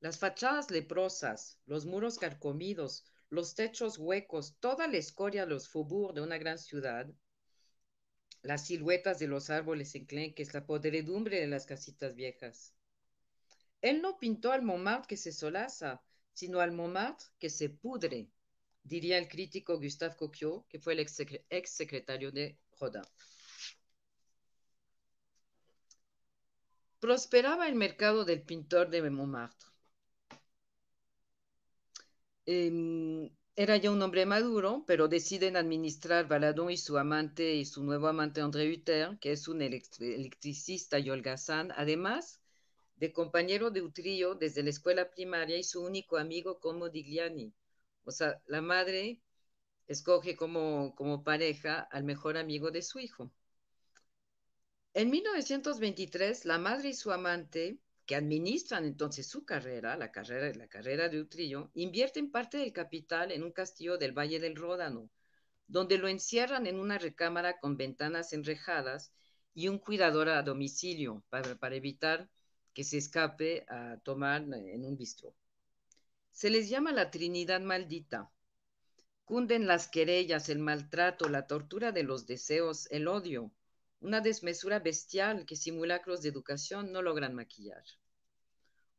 S2: Las fachadas leprosas, los muros carcomidos, los techos huecos, toda la escoria de los faubourgs de una gran ciudad, las siluetas de los árboles enclenques, la podredumbre de las casitas viejas. Él no pintó al Montmartre que se solaza, sino al Montmartre que se pudre, diría el crítico Gustave Coquio, que fue el ex, secretario de Rodin. prosperaba el mercado del pintor de Montmartre. Em, era ya un hombre maduro, pero deciden administrar baladón y su amante y su nuevo amante André Uther, que es un electricista y holgazán, además de compañero de Utrillo desde la escuela primaria y su único amigo como Digliani. O sea, la madre escoge como, como pareja al mejor amigo de su hijo. En 1923, la madre y su amante que administran entonces su carrera, la carrera, la carrera de Utrillo, invierten parte del capital en un castillo del Valle del Ródano, donde lo encierran en una recámara con ventanas enrejadas y un cuidador a domicilio para, para evitar que se escape a tomar en un bistro. Se les llama la Trinidad maldita. Cunden las querellas, el maltrato, la tortura de los deseos, el odio, una desmesura bestial que simulacros de educación no logran maquillar.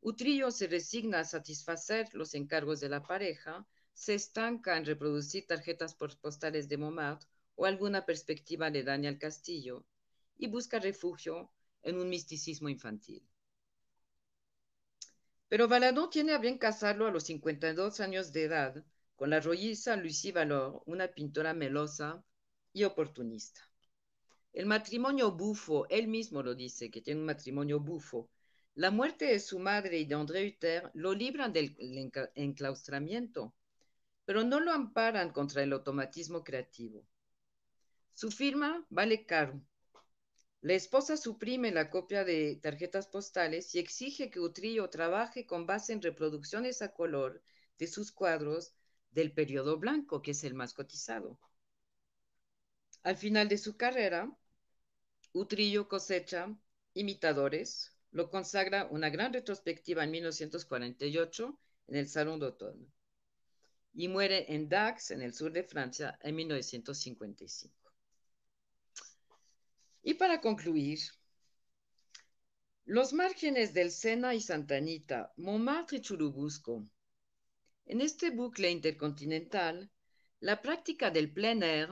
S2: Utrillo se resigna a satisfacer los encargos de la pareja, se estanca en reproducir tarjetas postales de Momad o alguna perspectiva daña al castillo y busca refugio en un misticismo infantil. Pero Valadon tiene a bien casarlo a los 52 años de edad con la rolliza Lucie Valor, una pintora melosa y oportunista. El matrimonio bufo, él mismo lo dice, que tiene un matrimonio bufo. La muerte de su madre y de André Hutter lo libran del enclaustramiento, pero no lo amparan contra el automatismo creativo. Su firma vale caro. La esposa suprime la copia de tarjetas postales y exige que Utrillo trabaje con base en reproducciones a color de sus cuadros del periodo blanco, que es el más cotizado. Al final de su carrera, Utrillo cosecha imitadores, lo consagra una gran retrospectiva en 1948 en el Salón de y muere en Dax, en el sur de Francia, en 1955. Y para concluir, los márgenes del Sena y Santa Anita, Montmartre y Churubusco. En este bucle intercontinental, la práctica del plein air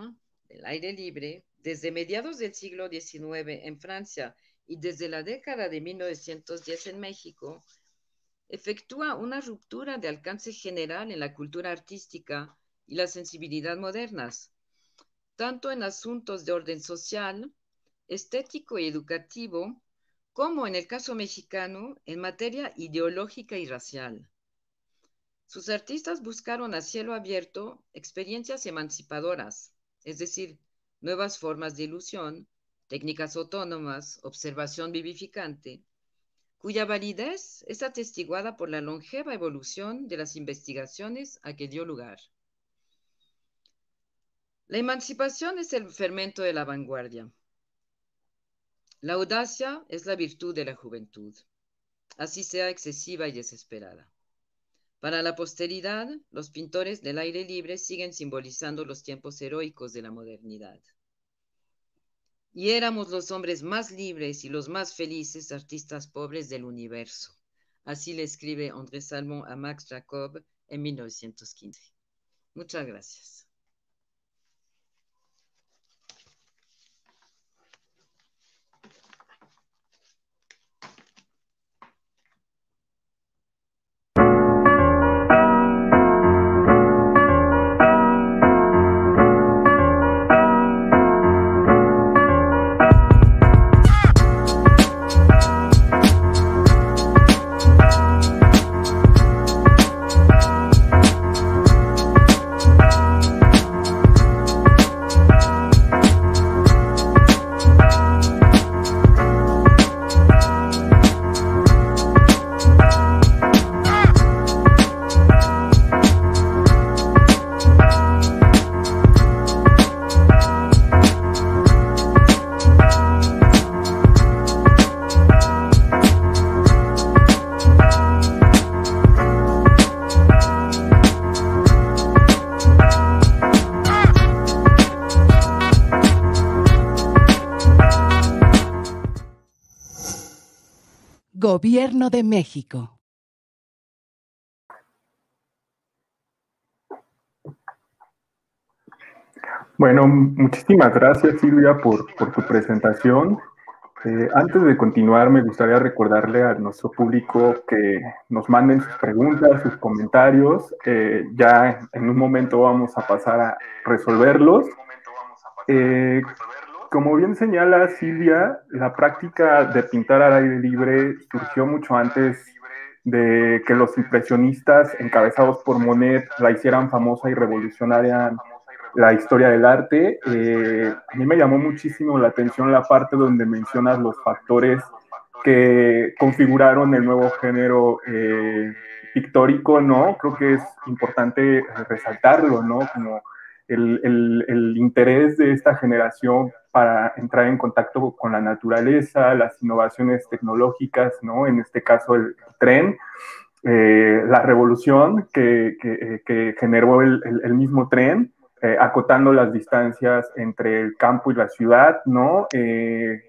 S2: del aire libre desde mediados del siglo XIX en Francia y desde la década de 1910 en México, efectúa una ruptura de alcance general en la cultura artística y la sensibilidad modernas, tanto en asuntos de orden social, estético y educativo, como en el caso mexicano en materia ideológica y racial. Sus artistas buscaron a cielo abierto experiencias emancipadoras, es decir, nuevas formas de ilusión, técnicas autónomas, observación vivificante, cuya validez es atestiguada por la longeva evolución de las investigaciones a que dio lugar. La emancipación es el fermento de la vanguardia. La audacia es la virtud de la juventud, así sea excesiva y desesperada. Para la posteridad, los pintores del aire libre siguen simbolizando los tiempos heroicos de la modernidad. Y éramos los hombres más libres y los más felices artistas pobres del universo. Así le escribe André Salmon a Max Jacob en 1915. Muchas gracias. Gobierno de México.
S1: Bueno, muchísimas gracias Silvia por, tu presentación. Eh, antes de continuar, me gustaría recordarle a nuestro público que nos manden sus preguntas, sus comentarios. Eh, ya en un momento vamos a pasar a resolverlos. Eh, como bien señala Silvia, la práctica de pintar al aire libre surgió mucho antes de que los impresionistas encabezados por Monet la hicieran famosa y revolucionaria la historia del arte. Eh, a mí me llamó muchísimo la atención la parte donde mencionas los factores que configuraron el nuevo género eh, pictórico, ¿no? Creo que es importante resaltarlo, ¿no? el, interés de esta generación para entrar en contacto con la naturaleza, las innovaciones tecnológicas, ¿no? En este caso el tren, eh, la revolución que, eh, generó el, mismo tren, eh, acotando las distancias entre el campo y la ciudad, ¿no?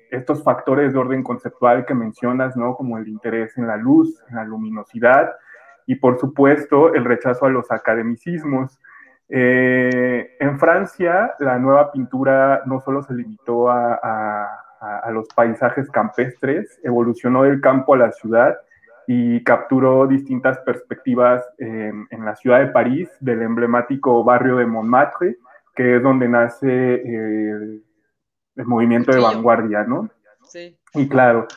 S1: estos factores de orden conceptual que mencionas, ¿no? Como el interés en la luz, en la luminosidad y por supuesto el rechazo a los academicismos. Eh, en Francia, la nueva pintura no solo se limitó a, a, los paisajes campestres, evolucionó del campo a la ciudad y capturó distintas perspectivas em, en, la ciudad de París, del emblemático barrio de Montmartre, que es donde nace eh, el movimiento de vanguardia, ¿no? Sí. Y claro,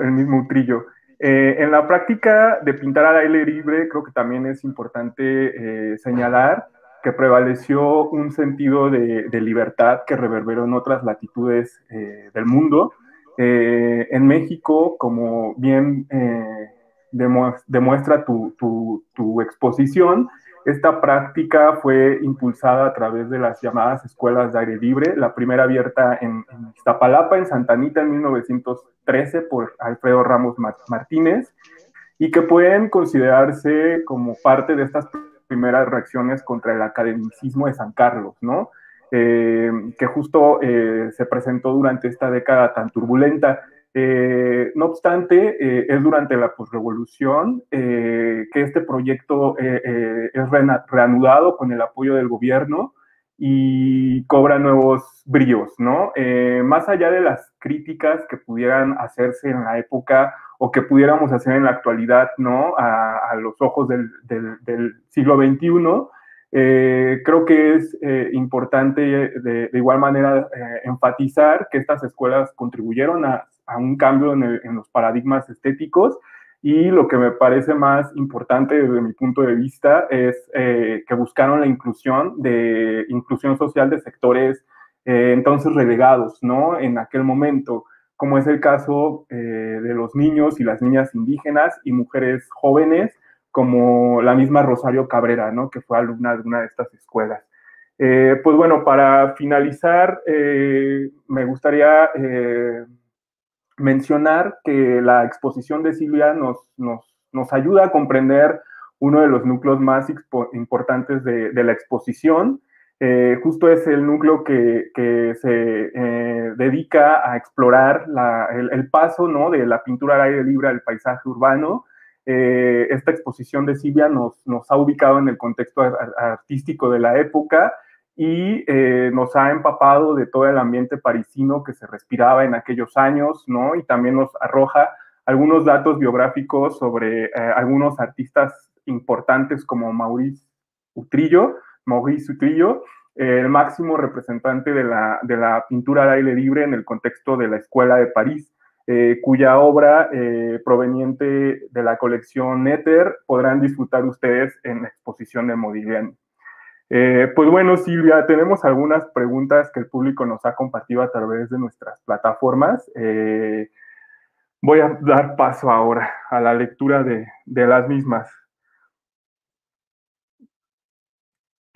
S1: el mismo trillo eh, en la práctica de pintar al aire libre, creo que también es importante señalar que prevaleció un sentido de, libertad que reverberó en otras latitudes eh, del mundo. Eh, en México, como bien eh, demuestra tu, exposición, esta práctica fue impulsada a través de las llamadas escuelas de aire libre, la primera abierta en, en Iztapalapa, en Santanita, en 1913 por Alfredo Ramos Martínez, y que pueden considerarse como parte de estas primeras reacciones contra el academicismo de San Carlos, ¿no? Eh, que justo eh, se presentó durante esta década tan turbulenta. Eh, no obstante, es durante la posrevolución que este proyecto es reanudado con el apoyo del gobierno y cobra nuevos bríos, ¿no? más allá de las críticas que pudieran hacerse en la época o que pudiéramos hacer en la actualidad, ¿no? A, los ojos del, siglo XXI. Eh, creo que es eh, importante eh, de, igual manera enfatizar que estas escuelas contribuyeron a, un cambio en, en, los paradigmas estéticos y lo que me parece más importante desde mi punto de vista es que buscaron la inclusión de inclusión social de sectores entonces relegados, ¿no? En aquel momento como es el caso eh, de los niños y las niñas indígenas y mujeres jóvenes, como la misma Rosario Cabrera, ¿no? que fue alumna de una de estas escuelas. Eh, pues bueno, para finalizar, eh, me gustaría mencionar que la exposición de Silvia nos, ayuda a comprender uno de los núcleos más importantes de, de la exposición, eh, justo es el núcleo que, se eh, dedica a explorar el, paso ¿no? de la pintura al aire libre al paisaje urbano. Eh, esta exposición de Silvia nos, ha ubicado en el contexto artístico de la época y nos ha empapado de todo el ambiente parisino que se respiraba en aquellos años, Y también nos arroja algunos datos biográficos sobre algunos artistas importantes como Maurice Utrillo, Maurice Utrillo, eh, el máximo representante de la, de la pintura al aire libre en el contexto de la Escuela de París. Eh, cuya obra eh, proveniente de la colección Nether podrán disfrutar ustedes en la exposición de Modigliani. pues bueno, Silvia, tenemos algunas preguntas que el público nos ha compartido a través de nuestras plataformas. voy a dar paso ahora a la lectura de, de las mismas.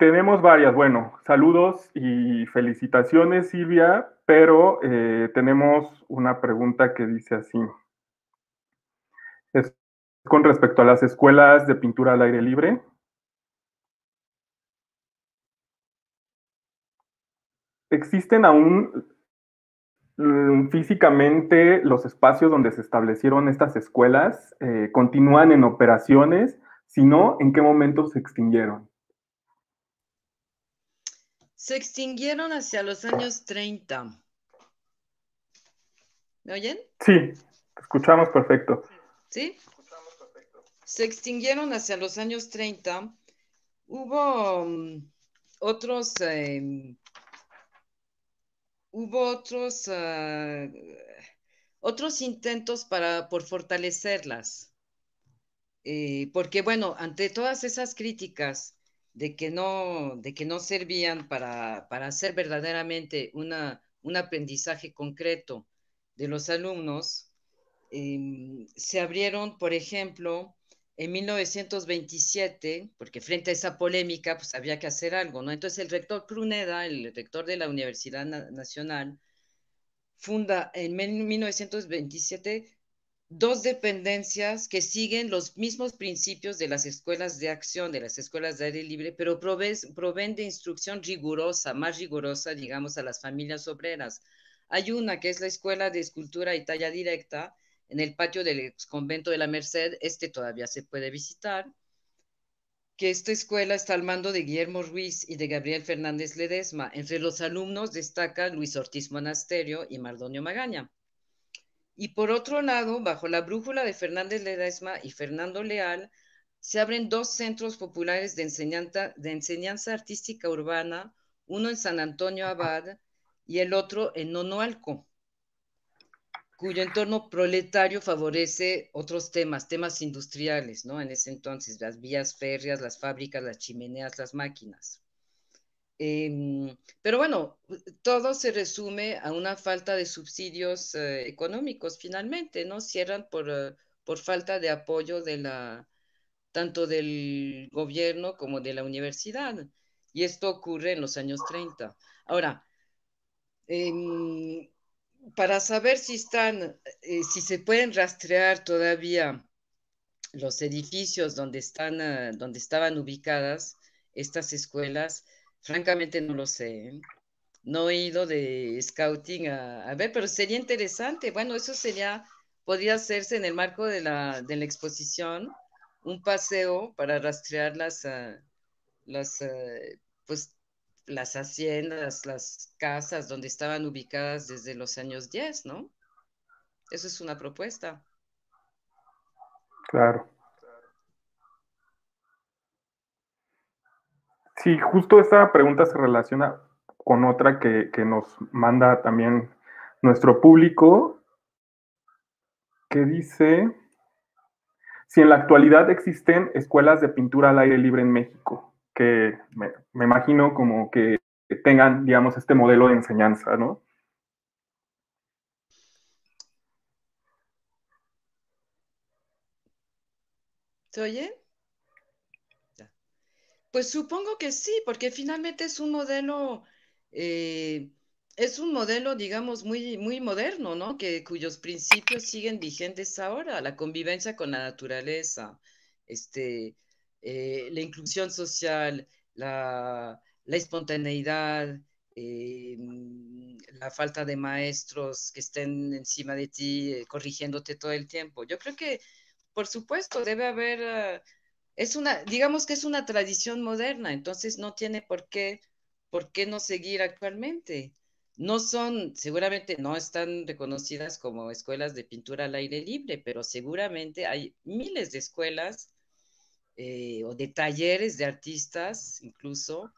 S1: Tenemos varias. Bueno, saludos y felicitaciones, Silvia, pero eh, tenemos una pregunta que dice así. con respecto a las escuelas de pintura al aire libre. ¿Existen aún mm, físicamente los espacios donde se establecieron estas escuelas? Eh, ¿Continúan en operaciones? Si no, ¿en qué momento se extinguieron?
S2: Se extinguieron hacia los años 30. ¿Me oyen?
S1: Sí, escuchamos perfecto.
S2: ¿Sí? Se extinguieron hacia los años 30. Mm, em, hubo otros... hubo ah, otros... otros intentos para, por fortalecerlas. Eh, porque, bueno, ante todas esas críticas de que no, de que no servían para, hacer verdaderamente una, un aprendizaje concreto de los alumnos, em, se abrieron, por ejemplo, en 1927, porque frente a esa polémica, pues había que hacer algo, ¿no? Entonces el rector Cruneda, el rector de la Universidad Nacional, funda en 1927 dos dependencias que siguen los mismos principios de las escuelas de acción, de las escuelas de aire libre, pero proveen de instrucción rigurosa, más rigurosa, digamos, a las familias obreras. Hay una que es la Escuela de Escultura y Talla Directa en el patio del ex convento de la Merced, este todavía se puede visitar, que esta escuela está al mando de Guillermo Ruiz y de Gabriel Fernández Ledesma. Entre los alumnos destaca Luis Ortiz Monasterio y Mardonio Magaña. Y por otro lado, bajo la brújula de Fernández Ledesma y Fernando Leal, se abren dos centros populares de enseñanza, artística urbana, uno en San Antonio Abad y el otro en Nonoalco, cuyo entorno proletario favorece otros temas, temas industriales, ¿no? En ese entonces, las vías férreas, las fábricas, las chimeneas, las máquinas. Em, pero bueno, todo se resume a una falta de subsidios eh, económicos finalmente, ¿no? Cierran eh, por, falta de apoyo de la, tanto del gobierno como de la universidad. Y esto ocurre en los años 30. Ahora, em, para saber si están, eh, si se pueden rastrear todavía los edificios donde, están, donde estaban ubicadas estas escuelas, Francamente no lo sé. ¿eh? No he ido de scouting a, ver, pero sería interesante. Bueno, eso sería, podría hacerse en el marco de la, exposición, un paseo para rastrear las, ah, las, eh, pues, las haciendas, las casas donde estaban ubicadas desde los años 10, ¿no? Eso es una propuesta.
S1: Claro. Sí, justo esta pregunta se relaciona con otra que, nos manda también nuestro público, que dice si en la actualidad existen escuelas de pintura al aire libre en México, que me, imagino como que tengan, digamos, este modelo de enseñanza, ¿no?
S2: ¿Se oye? Pues supongo que sí, porque finalmente es un modelo, eh, es un modelo, digamos, muy, muy moderno, ¿no? Que, cuyos principios siguen vigentes ahora, la convivencia con la naturaleza, este, eh, la inclusión social, la, espontaneidad, eh, la falta de maestros que estén encima de ti, corrigiéndote todo el tiempo. Yo creo que, por supuesto, debe haber ah, es una, digamos que es una tradición moderna, entonces no tiene por qué, por qué no seguir actualmente. No son, seguramente no están reconocidas como escuelas de pintura al aire libre, pero seguramente hay miles de escuelas eh, o de talleres de artistas incluso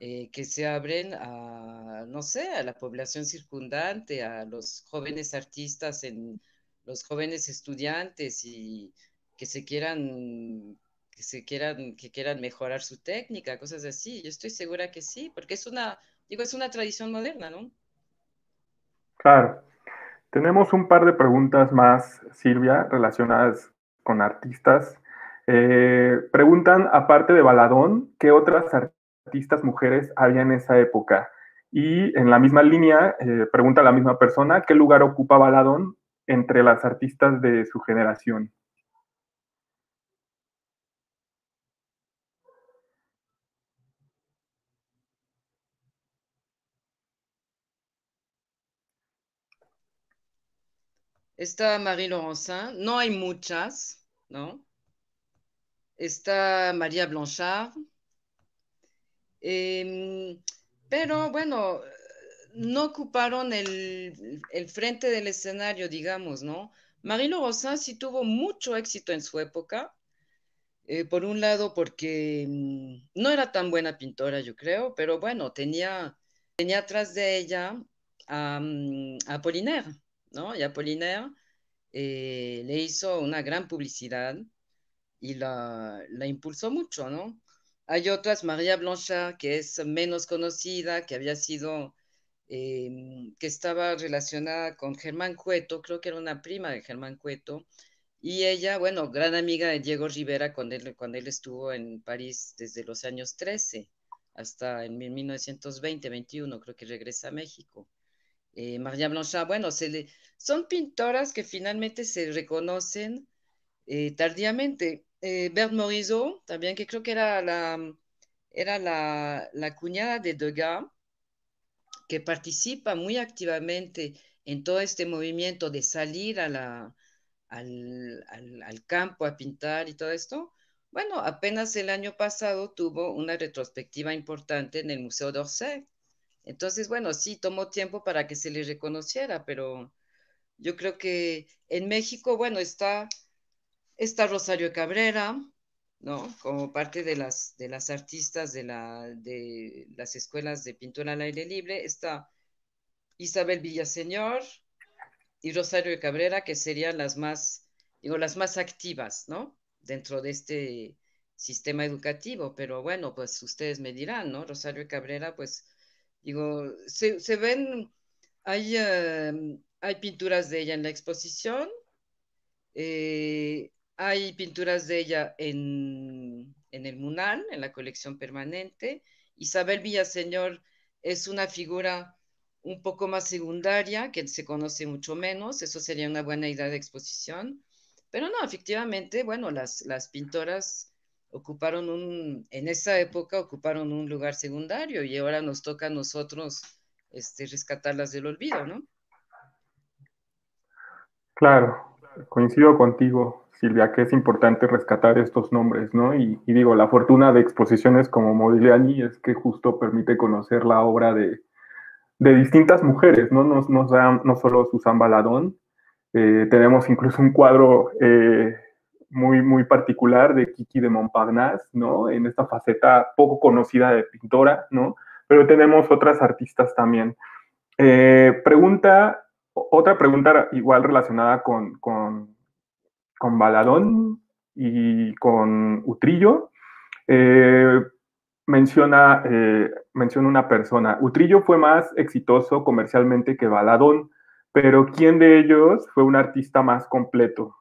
S2: eh, que se abren a, no sé, a la población circundante, a los jóvenes artistas, en, los jóvenes estudiantes y que se quieran que quieran, que quieran mejorar su técnica, cosas así. Yo estoy segura que sí, porque es una, digo, es una tradición moderna, ¿no?
S1: Claro. Tenemos un par de preguntas más, Silvia, relacionadas con artistas. Eh, preguntan, aparte de Baladón, ¿qué otras artistas mujeres había en esa época? Y en la misma línea, eh, pregunta la misma persona, ¿qué lugar ocupa Baladón entre las artistas de su generación?
S2: Está Marie Laurencin, no hay muchas, ¿no? Está María Blanchard. Em, pero bueno, no ocuparon el, frente del escenario, digamos, ¿no? Marie Laurencin sí tuvo mucho éxito en su época, eh, por un lado porque em, no era tan buena pintora, yo creo, pero bueno, tenía, tenía atrás de ella a, mm, a ¿no? Y Apollinaire eh, le hizo una gran publicidad y la, impulsó mucho, ¿no? Hay otras, María Blanchard, que es menos conocida, que había sido, em, que estaba relacionada con Germán Cueto, creo que era una prima de Germán Cueto, y ella, bueno, gran amiga de Diego Rivera cuando él, cuando él estuvo en París desde los años 13 hasta en 1920-21, creo que regresa a México. Eh, María Blanchard, bueno, son pintoras que finalmente se reconocen eh, tardíamente. Eh, Bert Morisot, también, que creo que era la, la, cuñada de Degas, que participa muy activamente en todo este movimiento de salir al, al, campo a pintar y todo esto. Bueno, apenas el año pasado tuvo una retrospectiva importante en el Museo d'Orsay, entonces, bueno, sí, tomó tiempo para que se le reconociera, pero yo creo que en México, bueno, está, está Rosario Cabrera, ¿no? Como parte de las, de las artistas de, la, de las escuelas de pintura al aire libre, está Isabel Villaseñor y Rosario Cabrera, que serían las más, digo, las más activas, ¿no? Dentro de este sistema educativo, pero bueno, pues ustedes me dirán, ¿no? Rosario Cabrera, pues Digo, se, ven, hay, em, hay pinturas de ella en la exposición, eh, hay pinturas de ella en, en el Munal, en la colección permanente. Isabel Villaseñor es una figura un poco más secundaria, que se conoce mucho menos, eso sería una buena idea de exposición. Pero no, efectivamente, bueno, las, las pintoras ocuparon un, en esa época ocuparon un lugar secundario y ahora nos toca a nosotros este, rescatarlas del olvido, ¿no?
S1: Claro, coincido contigo, Silvia, que es importante rescatar estos nombres, ¿no? Y, digo, la fortuna de exposiciones como Modigliani es que justo permite conocer la obra de, de distintas mujeres, ¿no? No, no solo Susan Baladón, eh, tenemos incluso un cuadro eh, muy, muy particular de Kiki de Montparnasse, ¿no? En esta faceta poco conocida de pintora, ¿no? Pero tenemos otras artistas también. Eh, pregunta, otra pregunta igual relacionada con, con, Baladón y con Utrillo. Eh, menciona, eh, menciona una persona. Utrillo fue más exitoso comercialmente que Baladón, pero ¿quién de ellos fue un artista más completo?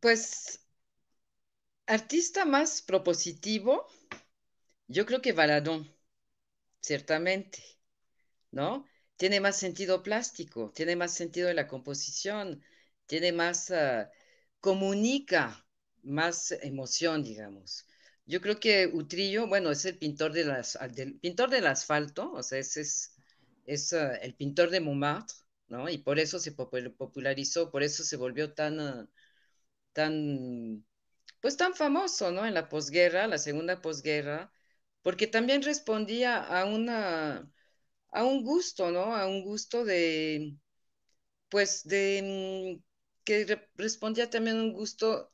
S2: pues, artista más propositivo, yo creo que Valadón, ciertamente, ¿no? Tiene más sentido plástico, tiene más sentido de la composición, tiene más, ah, comunica más emoción, digamos. Yo creo que Utrillo, bueno, es el pintor, del, pintor del asfalto, o sea, es, es, ah, el pintor de Montmartre, ¿no? Y por eso se popularizó, por eso se volvió tan... Ah, tan, pues tan famoso, ¿no? En la posguerra, la segunda posguerra, porque también respondía a una, a un gusto, ¿no? A un gusto de, pues de, mm, que respondía también a un gusto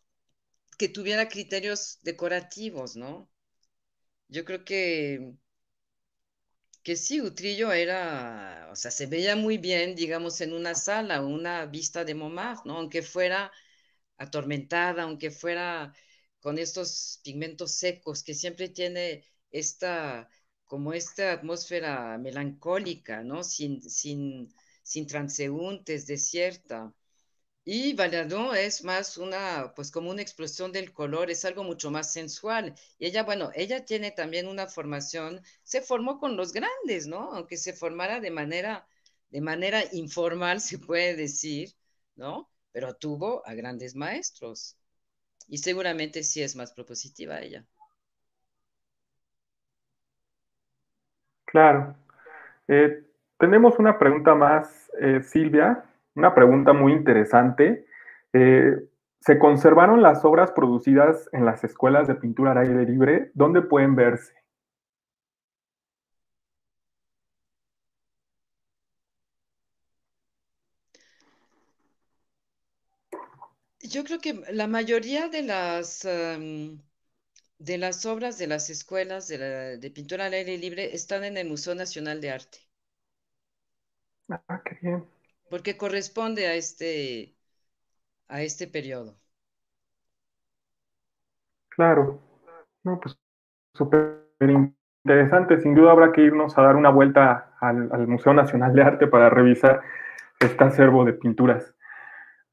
S2: que tuviera criterios decorativos, ¿no? Yo creo que, que sí, Utrillo era, o sea, se veía muy bien, digamos, en una sala, una vista de Momar, ¿no? Aunque fuera atormentada, aunque fuera con estos pigmentos secos, que siempre tiene esta, como esta atmósfera melancólica, ¿no? Sin, sin, sin transeúntes, desierta. Y Valadón es más una, pues como una explosión del color, es algo mucho más sensual. Y ella, bueno, ella tiene también una formación, se formó con los grandes, ¿no? Aunque se formara de manera, de manera informal, se puede decir, ¿no? pero tuvo a grandes maestros. Y seguramente sí es más propositiva ella.
S1: Claro. Eh, tenemos una pregunta más, eh, Silvia, una pregunta muy interesante. Eh, ¿Se conservaron las obras producidas en las escuelas de pintura al aire libre? ¿Dónde pueden verse?
S2: Yo creo que la mayoría de las, em, de las obras de las escuelas de, pintura al aire libre están en el Museo Nacional de Arte.
S3: Ah, qué bien.
S2: Porque corresponde a este, a este periodo.
S1: Claro. No, pues súper interesante. Sin duda habrá que irnos a dar una vuelta al Museo Nacional de Arte para revisar este acervo de pinturas.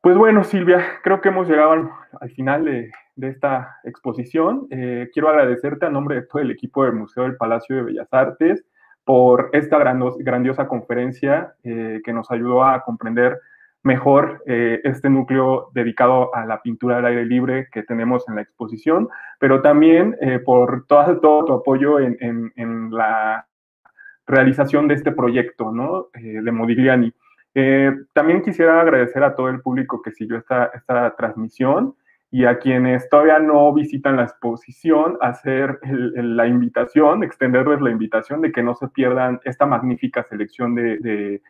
S1: Pues bueno, Silvia, creo que hemos llegado al, final de, esta exposición. Eh, quiero agradecerte a nombre de todo el equipo del Museo del Palacio de Bellas Artes por esta grandiosa conferencia eh, que nos ayudó a comprender mejor eh, este núcleo dedicado a la pintura al aire libre que tenemos en la exposición, pero también por todo, tu apoyo en, la realización de este proyecto ¿no? de Modigliani. Eh, también quisiera agradecer a todo el público que siguió esta, esta transmisión y a quienes todavía no visitan la exposición, hacer la invitación, extenderles la invitación de que no se pierdan esta magnífica selección de,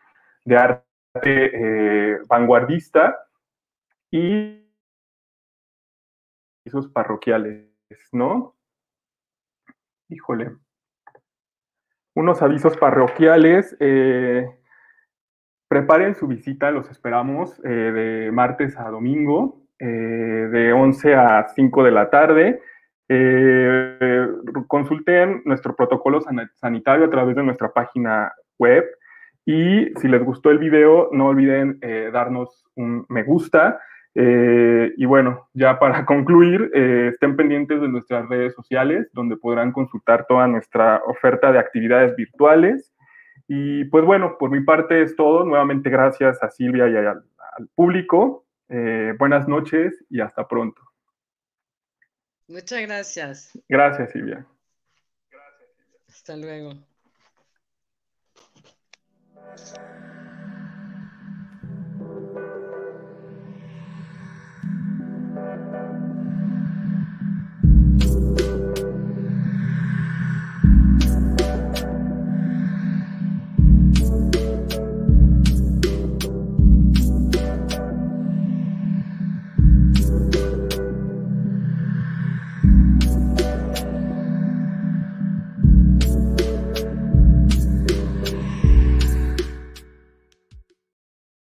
S1: arte eh, vanguardista y avisos parroquiales, ¿no? Híjole. Unos avisos parroquiales. Eh, preparen su visita, los esperamos eh, de martes a domingo, eh, de 11 a 5 de la tarde. Eh, consulten nuestro protocolo sanitario a través de nuestra página web y si les gustó el video, no olviden darnos un me gusta. y bueno, ya para concluir, estén pendientes de nuestras redes sociales donde podrán consultar toda nuestra oferta de actividades virtuales y pues bueno, por mi parte es todo. Nuevamente gracias a Silvia y al, público. Eh, buenas noches y hasta pronto.
S2: Muchas gracias.
S1: Gracias, Silvia.
S2: Gracias, Silvia. Hasta luego.